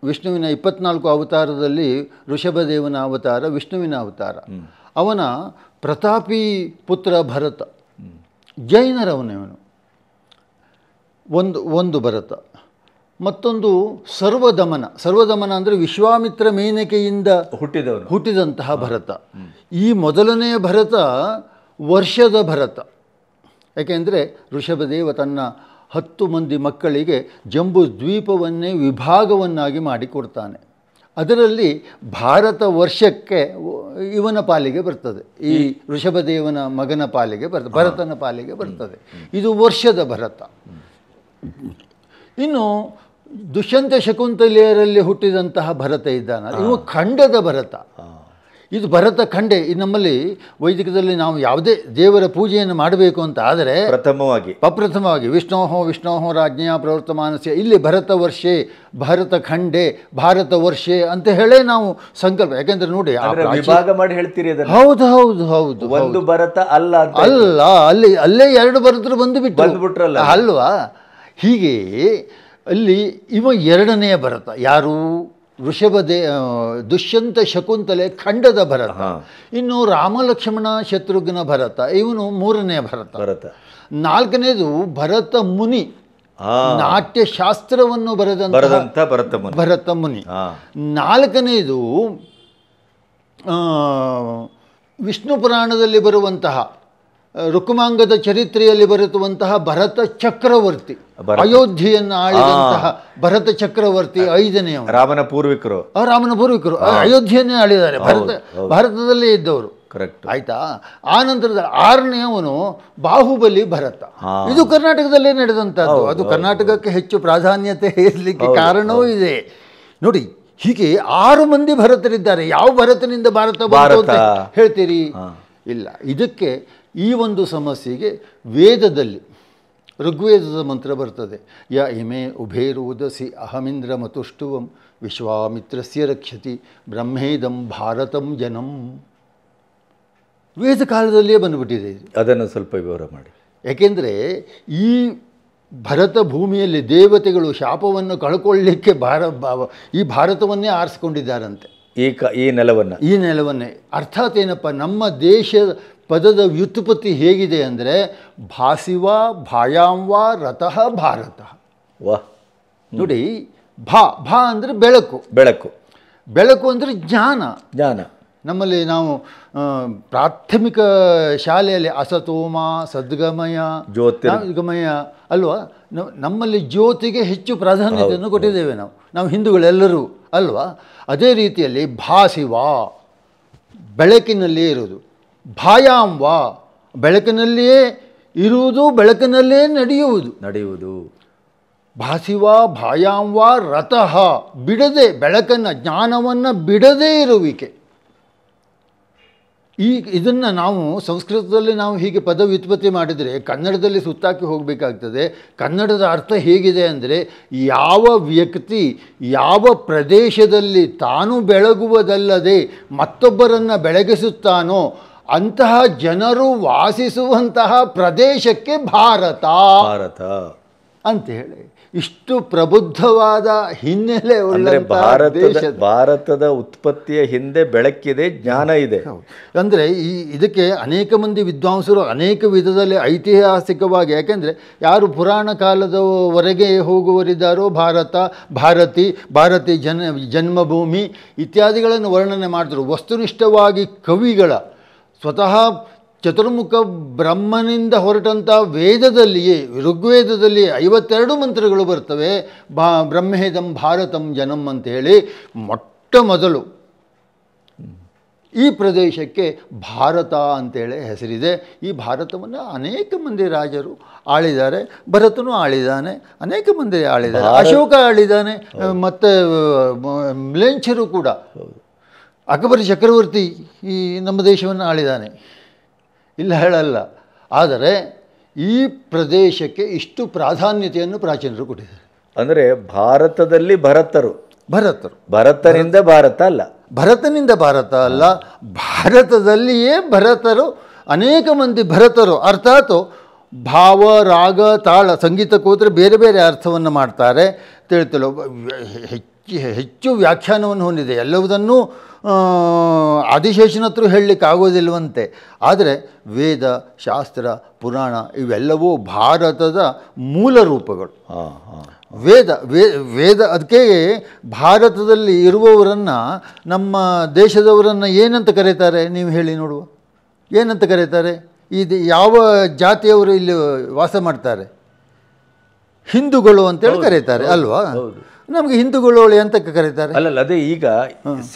A: ವಿಷ್ಣುವಿನ ಇಪ್ಪತ್ನಾಲ್ಕು ಅವತಾರದಲ್ಲಿ ಋಷಭದೇವನ ಅವತಾರ ವಿಷ್ಣುವಿನ ಅವತಾರ ಅವನ ಪ್ರತಾಪಿ ಪುತ್ರ ಭರತ ಜೈನರವನವನು ಒಂದು ಒಂದು ಭರತ ಮತ್ತೊಂದು ಸರ್ವದಮನ ಸರ್ವದಮನ ಅಂದರೆ ವಿಶ್ವಾಮಿತ್ರ ಮೇನಕೆಯಿಂದ ಹುಟ್ಟಿದವನು ಹುಟ್ಟಿದಂತಹ ಭರತ ಈ ಮೊದಲನೆಯ ಭರತ ವರ್ಷದ ಭರತ ಯಾಕೆಂದರೆ ಋಷಭದೇವ ತನ್ನ ಹತ್ತು ಮಂದಿ ಮಕ್ಕಳಿಗೆ ಜಂಬು ದ್ವೀಪವನ್ನೇ ವಿಭಾಗವನ್ನಾಗಿ ಮಾಡಿಕೊಡ್ತಾನೆ ಅದರಲ್ಲಿ ಭಾರತ ವರ್ಷಕ್ಕೆ ಇವನ ಪಾಲಿಗೆ ಬರ್ತದೆ ಈ ಋಷಭದೇವನ ಮಗನ ಪಾಲಿಗೆ ಬರ್ತದೆ ಭರತನ ಪಾಲಿಗೆ ಬರ್ತದೆ ಇದು ವರ್ಷದ ಭರತ ಇನ್ನು ದುಷ್ಯಂತ ಶಕುಂತಲೆಯರಲ್ಲಿ ಹುಟ್ಟಿದಂತಹ ಭರತ ಇದ್ದಾನ ಇವು ಖಂಡದ ಭರತ ಇದು ಭರತ ಖಂಡೆ ಇದು ನಮ್ಮಲ್ಲಿ ವೈದಿಕದಲ್ಲಿ ನಾವು ಯಾವುದೇ ದೇವರ ಪೂಜೆಯನ್ನು ಮಾಡಬೇಕು ಅಂತ ಆದರೆ ಪ್ರಥಮವಾಗಿ ಅಪ್ರಥಮವಾಗಿ ವಿಷ್ಣೋಹೋ ವಿಷ್ಣೋಹೋ ರಾಜ್ಞಾ ಪ್ರವರ್ತಮಾನಸ್ಯ ಇಲ್ಲಿ ಭರತ ವರ್ಷೆ ಭರತ ಖಂಡೆ ಭಾರತ ವರ್ಷೆ ಅಂತ ಹೇಳೇ ನಾವು ಸಂಕಲ್ಪ ಯಾಕೆಂದ್ರೆ ನೋಡಿ ವಿಭಾಗ
B: ಮಾಡಿ ಹೇಳ್ತೀರಿ ಹೌದು
A: ಹೌದು ಹೌದು ಒಂದು ಭರತ ಅಲ್ಲ ಅಲ್ಲ ಅಲ್ಲಿ ಅಲ್ಲೇ ಎರಡು ಭರತರು ಬಂದು ಬಿಟ್ಟು ಅಲ್ವಾ ಹೀಗೆ ಅಲ್ಲಿ ಇವ ಎರಡನೆಯ ಭರತ ಯಾರು ವೃಷಭದೇ ದುಷ್ಯಂತ ಶಕುಂತಲೆ ಖಂಡದ ಭರತ ಇನ್ನು ರಾಮಲಕ್ಷ್ಮಣ ಶತ್ರುಘ್ನ ಭರತ ಇವನು ಮೂರನೆಯ ಭರತ ಭರತ ನಾಲ್ಕನೇದು ಭರತ ಮುನಿ ನಾಟ್ಯಶಾಸ್ತ್ರವನ್ನು ಬರೆದಂತ ಭರತ ಮುನಿ ಭರತ ಮುನಿ ನಾಲ್ಕನೇದು ವಿಷ್ಣು ಪುರಾಣದಲ್ಲಿ ಬರುವಂತಹ ರುಕುಮಾಂಗದ ಚರಿತ್ರೆಯಲ್ಲಿ ಬರೆತುವಂತಹ ಭರತ ಚಕ್ರವರ್ತಿ ಅಯೋಧ್ಯೆಯನ್ನು ಆಳಿದಂತಹ ಭರತ ಚಕ್ರವರ್ತಿ ಐದನೇ ರಾಮನ ಪೂರ್ವಿಕರು ರಾಮನ ಪೂರ್ವಿಕರು ಅಯೋಧ್ಯೆಯನ್ನೇ ಆಳಿದ್ದಾರೆ ಭರತ ಭಾರತದಲ್ಲೇ ಇದ್ದವರು ಕರೆಕ್ಟ್ ಆಯ್ತಾ ಆ ನಂತರದ ಆರನೆಯವನು ಬಾಹುಬಲಿ ಭರತ ಇದು ಕರ್ನಾಟಕದಲ್ಲೇ ನಡೆದಂತದ್ದು ಅದು ಕರ್ನಾಟಕಕ್ಕೆ ಹೆಚ್ಚು ಪ್ರಾಧಾನ್ಯತೆ ಇರಲಿಕ್ಕೆ ಕಾರಣವೂ ಇದೆ ನೋಡಿ ಹೀಗೆ ಆರು ಮಂದಿ ಭರತರಿದ್ದಾರೆ ಯಾವ ಭರತನಿಂದ ಭಾರತ ಬಂತು ಅಂತ ಹೇಳ್ತೀರಿ ಇಲ್ಲ ಇದಕ್ಕೆ ಈ ಒಂದು ಸಮಸ್ಯೆಗೆ ವೇದದಲ್ಲಿ ಋಗ್ವೇದದ ಮಂತ್ರ ಬರ್ತದೆ ಯ ಇಮೆ ಉಭೇರುದಸಿ ಅಹಮಿಂದ್ರ ಮತುಷ್ಟುವಂ ವಿಶ್ವಾಮಿತ್ರಸ್ಯ ರಕ್ಷತಿ ಬ್ರಹ್ಮೇದಂ ಭಾರತಂ ಜನಂ ವೇದ ಕಾಲದಲ್ಲಿಯೇ ಬಂದುಬಿಟ್ಟಿದೆ ಅದನ್ನು ಸ್ವಲ್ಪ ವಿವರ ಮಾಡಿ ಯಾಕೆಂದರೆ ಈ ಭರತ ಭೂಮಿಯಲ್ಲಿ ದೇವತೆಗಳು ಶಾಪವನ್ನು ಕಳ್ಕೊಳ್ಳಿಕ್ಕೆ ಭಾರ ಈ ಭಾರತವನ್ನೇ ಆರಿಸ್ಕೊಂಡಿದ್ದಾರಂತೆ ಈ ಕ ಈ ನೆಲವನ್ನು ಈ ನೆಲವನ್ನೇ ಅರ್ಥಾತ್ ಏನಪ್ಪ ನಮ್ಮ ದೇಶ ಪದದ ವ್ಯುತ್ಪತ್ತಿ ಹೇಗಿದೆ ಅಂದರೆ ಭಾಸಿವ ಭಾಯಾಂವ ರಥ ಭಾರತ ವಾಹ್ ನೋಡಿ ಭಾ ಭಾ ಅಂದರೆ ಬೆಳಕು ಬೆಳಕು ಬೆಳಕು ಅಂದರೆ ಜ್ಞಾನ ಜ್ಞಾನ ನಮ್ಮಲ್ಲಿ ನಾವು ಪ್ರಾಥಮಿಕ ಶಾಲೆಯಲ್ಲಿ ಅಸತೋಮ ಸದ್ಗಮಯ ಗಮಯ ಅಲ್ವಾ ನಮ್ಮಲ್ಲಿ ಜ್ಯೋತಿಗೆ ಹೆಚ್ಚು ಪ್ರಾಧಾನ್ಯತೆಯನ್ನು ಕೊಟ್ಟಿದ್ದೇವೆ ನಾವು ನಾವು ಹಿಂದೂಗಳೆಲ್ಲರೂ ಅಲ್ವಾ ಅದೇ ರೀತಿಯಲ್ಲಿ ಭಾಸಿವ ಬೆಳಕಿನಲ್ಲಿ ಇರೋದು ಭಾಯಾಂವ ಬೆಳಕಿನಲ್ಲಿಯೇ ಇರುವುದು ಬೆಳಕಿನಲ್ಲೇ ನಡೆಯುವುದು ನಡೆಯುವುದು ಭಾಸಿವ ಭಾಯಾಂವ ರಥಃ ಬಿಡದೆ ಬೆಳಕನ್ನು ಜ್ಞಾನವನ್ನು ಬಿಡದೇ ಇರುವಿಕೆ ಈ ಇದನ್ನು ನಾವು ಸಂಸ್ಕೃತದಲ್ಲಿ ನಾವು ಹೀಗೆ ಪದ ವ್ಯುತ್ಪತ್ತಿ ಮಾಡಿದರೆ ಕನ್ನಡದಲ್ಲಿ ಸುತ್ತಾಕಿ ಹೋಗಬೇಕಾಗ್ತದೆ ಕನ್ನಡದ ಅರ್ಥ ಹೇಗಿದೆ ಅಂದರೆ ಯಾವ ವ್ಯಕ್ತಿ ಯಾವ ಪ್ರದೇಶದಲ್ಲಿ ತಾನು ಬೆಳಗುವುದಲ್ಲದೆ ಮತ್ತೊಬ್ಬರನ್ನು ಬೆಳಗಿಸುತ್ತಾನೋ ಅಂತಹ ಜನರು ವಾಸಿಸುವಂತಹ ಪ್ರದೇಶಕ್ಕೆ ಭಾರತ ಭಾರತ ಅಂತ ಹೇಳಿ ಇಷ್ಟು ಪ್ರಬುದ್ಧವಾದ ಹಿನ್ನೆಲೆ ಭಾರತ ಭಾರತದ ಉತ್ಪತ್ತಿಯ ಹಿಂದೆ ಬೆಳಕಿದೆ ಜ್ಞಾನ ಇದೆ ಅಂದರೆ ಈ ಇದಕ್ಕೆ ಅನೇಕ ಮಂದಿ ವಿದ್ವಾಂಸರು ಅನೇಕ ವಿಧದಲ್ಲಿ ಐತಿಹಾಸಿಕವಾಗಿ ಯಾಕೆಂದರೆ ಯಾರು ಪುರಾಣ ಕಾಲದವರೆಗೆ ಹೋಗುವರಿದ್ದಾರೋ ಭಾರತ ಭಾರತಿ ಭಾರತಿ ಜನ ಜನ್ಮಭೂಮಿ ಇತ್ಯಾದಿಗಳನ್ನು ವರ್ಣನೆ ಮಾಡಿದ್ರು ವಸ್ತುನಿಷ್ಠವಾಗಿ ಕವಿಗಳ ಸ್ವತಃ ಚತುರ್ಮುಖ ಬ್ರಹ್ಮನಿಂದ ಹೊರಟಂಥ ವೇದದಲ್ಲಿಯೇ ಋಗ್ವೇದದಲ್ಲಿ ಐವತ್ತೆರಡು ಮಂತ್ರಗಳು ಬರ್ತವೆ ಬಾ ಬ್ರಹ್ಮೇದಂ ಭಾರತಂ ಜನಂ ಅಂತೇಳಿ ಮೊಟ್ಟ ಮೊದಲು ಈ ಪ್ರದೇಶಕ್ಕೆ ಭಾರತ ಅಂತೇಳಿ ಹೆಸರಿದೆ ಈ ಭಾರತವನ್ನು ಅನೇಕ ಮಂದಿ ರಾಜರು ಆಳಿದ್ದಾರೆ ಭರತನು ಆಳಿದ್ದಾನೆ ಅನೇಕ ಮಂದಿ ಆಳಿದ್ದಾರೆ ಅಶೋಕ ಆಳಿದ್ದಾನೆ ಮತ್ತು ಮ್ಲೇಂಚರು ಕೂಡ ಅಕಬರ್ ಚಕ್ರವರ್ತಿ ಈ ನಮ್ಮ ದೇಶವನ್ನು ಆಳಿದಾನೆ ಇಲ್ಲ ಹೇಳಲ್ಲ ಆದರೆ ಈ ಪ್ರದೇಶಕ್ಕೆ ಇಷ್ಟು ಪ್ರಾಧಾನ್ಯತೆಯನ್ನು ಪ್ರಾಚೀನರು ಕೊಟ್ಟಿದ್ದಾರೆ ಅಂದರೆ ಭಾರತದಲ್ಲಿ ಭರತರು ಭರತರು ಭರತನಿಂದ ಭಾರತ ಅಲ್ಲ ಭರತನಿಂದ ಭಾರತ ಅಲ್ಲ ಭಾರತದಲ್ಲಿಯೇ ಭರತರು ಅನೇಕ ಮಂದಿ ಭರತರು ಅರ್ಥಾತ್ ಭಾವ ರಾಗ ತಾಳ ಸಂಗೀತಕ್ಕೋದ್ರೆ ಬೇರೆ ಬೇರೆ ಅರ್ಥವನ್ನು ಮಾಡ್ತಾರೆ ತಿಳಿತಿಲ್ಲ ಹೆಚ್ಚು ಹೆಚ್ಚು ವ್ಯಾಖ್ಯಾನವನ್ನು ಹೊಂದಿದೆ ಎಲ್ಲವುದನ್ನೂ ಆದಿಶೇಷನತ್ರ ಹೇಳಲಿಕ್ಕೆ ಆಗೋದಿಲ್ಲವಂತೆ ಆದರೆ ವೇದ ಶಾಸ್ತ್ರ ಪುರಾಣ ಇವೆಲ್ಲವೂ ಭಾರತದ ಮೂಲ ರೂಪಗಳು ವೇದ ವೇ ವೇದ ಅದಕ್ಕೆ ಭಾರತದಲ್ಲಿ ಇರುವವರನ್ನು ನಮ್ಮ ದೇಶದವರನ್ನು ಏನಂತ ಕರೀತಾರೆ ನೀವು ಹೇಳಿ ನೋಡುವ ಏನಂತ ಕರೀತಾರೆ ಇದು ಯಾವ ಜಾತಿಯವರು ಇಲ್ಲಿ ವಾಸ ಮಾಡ್ತಾರೆ ಹಿಂದೂಗಳು ಅಂತೇಳಿ ಕರೀತಾರೆ ಅಲ್ವಾ ನಮಗೆ ಹಿಂದೂಗಳೋಳಿ ಅಂತ ಕರೀತಾರೆ
B: ಅಲ್ಲಲ್ಲ ಅದೇ ಈಗ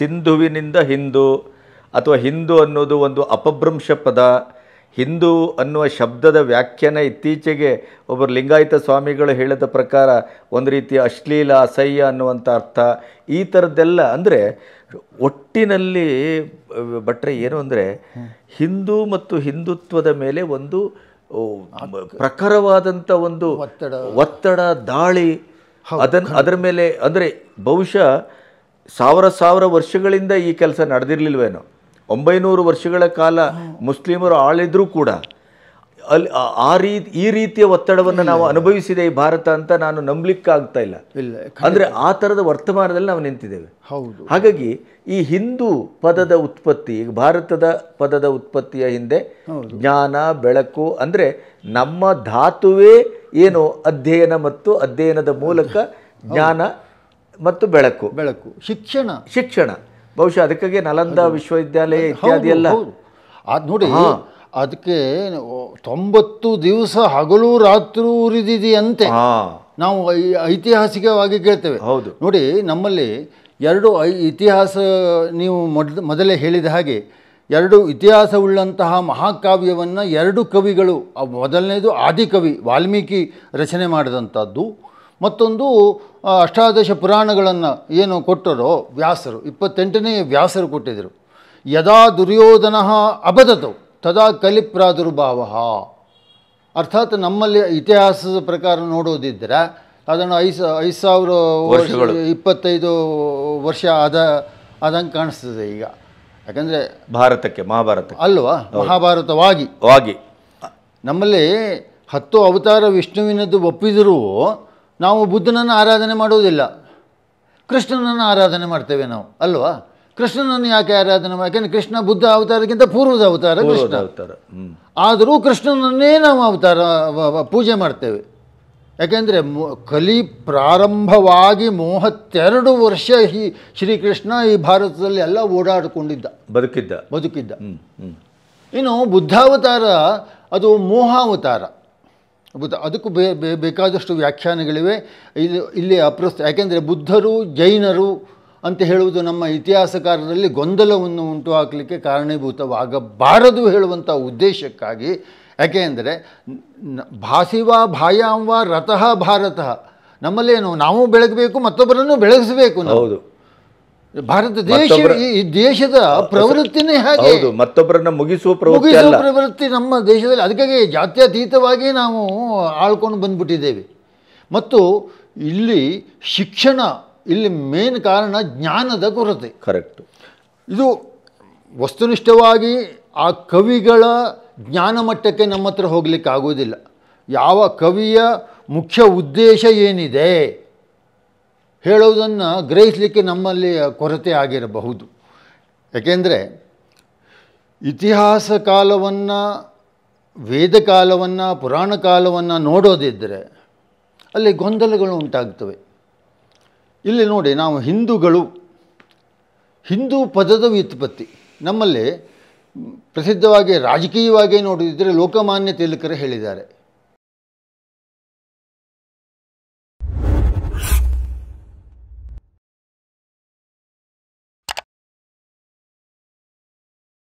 B: ಸಿಂಧುವಿನಿಂದ ಹಿಂದೂ ಅಥವಾ ಹಿಂದೂ ಅನ್ನೋದು ಒಂದು ಅಪಭ್ರಂಶ ಪದ ಹಿಂದೂ ಅನ್ನುವ ಶಬ್ದದ ವ್ಯಾಖ್ಯಾನ ಇತ್ತೀಚೆಗೆ ಒಬ್ಬರು ಲಿಂಗಾಯತ ಸ್ವಾಮಿಗಳು ಹೇಳಿದ ಪ್ರಕಾರ ಒಂದು ರೀತಿಯ ಅಶ್ಲೀಲ ಅಸಹ್ಯ ಅನ್ನುವಂಥ ಅರ್ಥ ಈ ಥರದ್ದೆಲ್ಲ ಅಂದರೆ ಒಟ್ಟಿನಲ್ಲಿ ಭಟ್ರೆ ಏನು ಅಂದರೆ ಹಿಂದೂ ಮತ್ತು ಹಿಂದುತ್ವದ ಮೇಲೆ ಒಂದು ಪ್ರಖರವಾದಂಥ ಒಂದು ಒತ್ತಡ ಒತ್ತಡ ದಾಳಿ ಅದನ್ನು ಅದರ ಮೇಲೆ ಅಂದರೆ ಬಹುಶಃ ಸಾವಿರ ಸಾವಿರ ವರ್ಷಗಳಿಂದ ಈ ಕೆಲಸ ನಡೆದಿರಲಿಲ್ವೇನೋ ಒಂಬೈನೂರು ವರ್ಷಗಳ ಕಾಲ ಮುಸ್ಲಿಮರು ಆಳಿದ್ರೂ ಕೂಡ ಅಲ್ಲಿ ಆ ರೀತಿ ಈ ರೀತಿಯ ಒತ್ತಡವನ್ನು ನಾವು ಅನುಭವಿಸಿದೆ ಈ ಭಾರತ ಅಂತ ನಾನು ನಂಬಲಿಕ್ಕೆ ಆಗ್ತಾ ಇಲ್ಲ ಅಂದರೆ ಆ ಥರದ ವರ್ತಮಾನದಲ್ಲಿ ನಾವು ನಿಂತಿದ್ದೇವೆ ಹೌದು ಹಾಗಾಗಿ ಈ ಹಿಂದೂ ಪದದ ಉತ್ಪತ್ತಿ ಭಾರತದ ಪದದ ಉತ್ಪತ್ತಿಯ ಹಿಂದೆ ಜ್ಞಾನ ಬೆಳಕು ಅಂದರೆ ನಮ್ಮ ಧಾತುವೇ ಏನು ಅಧ್ಯಯನ ಮತ್ತು ಅಧ್ಯಯನದ ಮೂಲಕ ಜ್ಞಾನ ಮತ್ತು ಬೆಳಕು ಬೆಳಕು ಶಿಕ್ಷಣ ಶಿಕ್ಷಣ
A: ಬಹುಶಃ ಅದಕ್ಕಾಗಿ ನಲಂದ ವಿಶ್ವವಿದ್ಯಾಲಯ ಇತ್ಯಾದಿ ಎಲ್ಲ ನೋಡಿ ಅದಕ್ಕೆ ತೊಂಬತ್ತು ದಿವಸ ಹಗಲು ರಾತ್ರಿ ಉರಿದಿದೆಯಂತೆ ನಾವು ಐತಿಹಾಸಿಕವಾಗಿ ಕೇಳ್ತೇವೆ ಹೌದು ನೋಡಿ ನಮ್ಮಲ್ಲಿ ಎರಡು ಐ ಇತಿಹಾಸ ನೀವು ಮೊದಲು ಮೊದಲೇ ಹೇಳಿದ ಹಾಗೆ ಎರಡು ಇತಿಹಾಸವುಳ್ಳಂತಹ ಮಹಾಕಾವ್ಯವನ್ನು ಎರಡು ಕವಿಗಳು ಮೊದಲನೇದು ಆದಿಕವಿ ವಾಲ್ಮೀಕಿ ರಚನೆ ಮಾಡಿದಂಥದ್ದು ಮತ್ತೊಂದು ಅಷ್ಟಾದಶ ಪುರಾಣಗಳನ್ನು ಏನು ಕೊಟ್ಟರೋ ವ್ಯಾಸರು ಇಪ್ಪತ್ತೆಂಟನೇ ವ್ಯಾಸರು ಕೊಟ್ಟಿದ್ದರು ಯದಾ ದುರ್ಯೋಧನ ಅಬದತು ತದಾ ಕಲಿ ಪ್ರಾದುರ್ಭಾವ ಅರ್ಥಾತ್ ನಮ್ಮಲ್ಲಿ ಇತಿಹಾಸದ ಪ್ರಕಾರ ನೋಡೋದಿದ್ದರೆ ಅದನ್ನು ಐದು ಐದು ಸಾವಿರ ವರ್ಷ ಇಪ್ಪತ್ತೈದು ವರ್ಷ ಆದ ಆದಂಗೆ ಕಾಣಿಸ್ತದೆ ಈಗ ಯಾಕಂದರೆ ಭಾರತಕ್ಕೆ ಮಹಾಭಾರತ ಅಲ್ವಾ ಮಹಾಭಾರತವಾಗಿ ವಾಗಿ ನಮ್ಮಲ್ಲಿ ಹತ್ತು ಅವತಾರ ವಿಷ್ಣುವಿನದ್ದು ಒಪ್ಪಿದರೂ ನಾವು ಬುದ್ಧನನ್ನು ಆರಾಧನೆ ಮಾಡೋದಿಲ್ಲ ಕೃಷ್ಣನನ್ನು ಆರಾಧನೆ ಮಾಡ್ತೇವೆ ನಾವು ಅಲ್ವಾ ಕೃಷ್ಣನನ್ನು ಯಾಕೆ ಆರಾಧನೆ ಯಾಕೆಂದರೆ ಕೃಷ್ಣ ಬುದ್ಧ ಅವತಾರಕ್ಕಿಂತ ಪೂರ್ವದ ಅವತಾರ ಕೃಷ್ಣ ಅವತಾರ ಆದರೂ ಕೃಷ್ಣನನ್ನೇ ನಾವು ಅವತಾರ ಪೂಜೆ ಮಾಡ್ತೇವೆ ಯಾಕೆಂದರೆ ಕಲಿ ಪ್ರಾರಂಭವಾಗಿ ಮೂವತ್ತೆರಡು ವರ್ಷ ಈ ಶ್ರೀಕೃಷ್ಣ ಈ ಭಾರತದಲ್ಲಿ ಎಲ್ಲ ಓಡಾಡಿಕೊಂಡಿದ್ದ ಬದುಕಿದ್ದ ಬದುಕಿದ್ದ ಇನ್ನು ಬುದ್ಧಾವತಾರ ಅದು ಮೋಹಾವತಾರ ಬುದ್ಧ ಅದಕ್ಕೂ ಬೇ ಬೇಕಾದಷ್ಟು ವ್ಯಾಖ್ಯಾನಗಳಿವೆ ಇಲ್ಲಿ ಇಲ್ಲಿ ಅಪ್ರಸ್ತ ಯಾಕೆಂದರೆ ಬುದ್ಧರು ಜೈನರು ಅಂತ ಹೇಳುವುದು ನಮ್ಮ ಇತಿಹಾಸಕಾರರಲ್ಲಿ ಗೊಂದಲವನ್ನು ಉಂಟು ಹಾಕಲಿಕ್ಕೆ ಕಾರಣೀಭೂತವಾಗಬಾರದು ಹೇಳುವಂಥ ಉದ್ದೇಶಕ್ಕಾಗಿ ಯಾಕೆ ಅಂದರೆ ಭಾಸಿವಾ ಭಾಯಾಂವಾ ರತಃ ಭಾರತ ನಮ್ಮಲ್ಲೇನು ನಾವು ಬೆಳಗಬೇಕು ಮತ್ತೊಬ್ಬರನ್ನು ಬೆಳಗಿಸಬೇಕು ಹೌದು ಭಾರತ ದೇಶ ಈ ದೇಶದ ಪ್ರವೃತ್ತಿನೇ ಹಾಗೆ ಮತ್ತೊಬ್ಬರನ್ನು ಮುಗಿಸುವ ಮುಗಿಸುವ ಪ್ರವೃತ್ತಿ ನಮ್ಮ ದೇಶದಲ್ಲಿ ಅದಕ್ಕಾಗಿ ಜಾತ್ಯತೀತವಾಗಿ ನಾವು ಆಳ್ಕೊಂಡು ಬಂದ್ಬಿಟ್ಟಿದ್ದೇವೆ ಮತ್ತು ಇಲ್ಲಿ ಶಿಕ್ಷಣ ಇಲ್ಲಿ ಮೇನ್ ಕಾರಣ ಜ್ಞಾನದ ಕೊರತೆ ಕರೆಕ್ಟ್ ಇದು ವಸ್ತುನಿಷ್ಠವಾಗಿ ಆ ಕವಿಗಳ ಜ್ಞಾನ ಮಟ್ಟಕ್ಕೆ ನಮ್ಮ ಹತ್ರ ಹೋಗಲಿಕ್ಕೆ ಆಗೋದಿಲ್ಲ ಯಾವ ಕವಿಯ ಮುಖ್ಯ ಉದ್ದೇಶ ಏನಿದೆ ಹೇಳೋದನ್ನು ಗ್ರಹಿಸಲಿಕ್ಕೆ ನಮ್ಮಲ್ಲಿ ಕೊರತೆ ಆಗಿರಬಹುದು ಯಾಕೆಂದರೆ ಇತಿಹಾಸ ಕಾಲವನ್ನು ವೇದ ಕಾಲವನ್ನು ಪುರಾಣ ಕಾಲವನ್ನು ನೋಡೋದಿದ್ದರೆ ಅಲ್ಲಿ ಗೊಂದಲಗಳು ಉಂಟಾಗ್ತವೆ ಇಲ್ಲಿ ನೋಡಿ ನಾವು ಹಿಂದೂಗಳು ಹಿಂದೂ ಪದದ ವ್ಯುತ್ಪತ್ತಿ ನಮ್ಮಲ್ಲಿ ಪ್ರಸಿದ್ಧವಾಗಿ ರಾಜಕೀಯವಾಗಿ ನೋಡಿದರೆ ಲೋಕಮಾನ್ಯ ತಿಲಕರು ಹೇಳಿದ್ದಾರೆ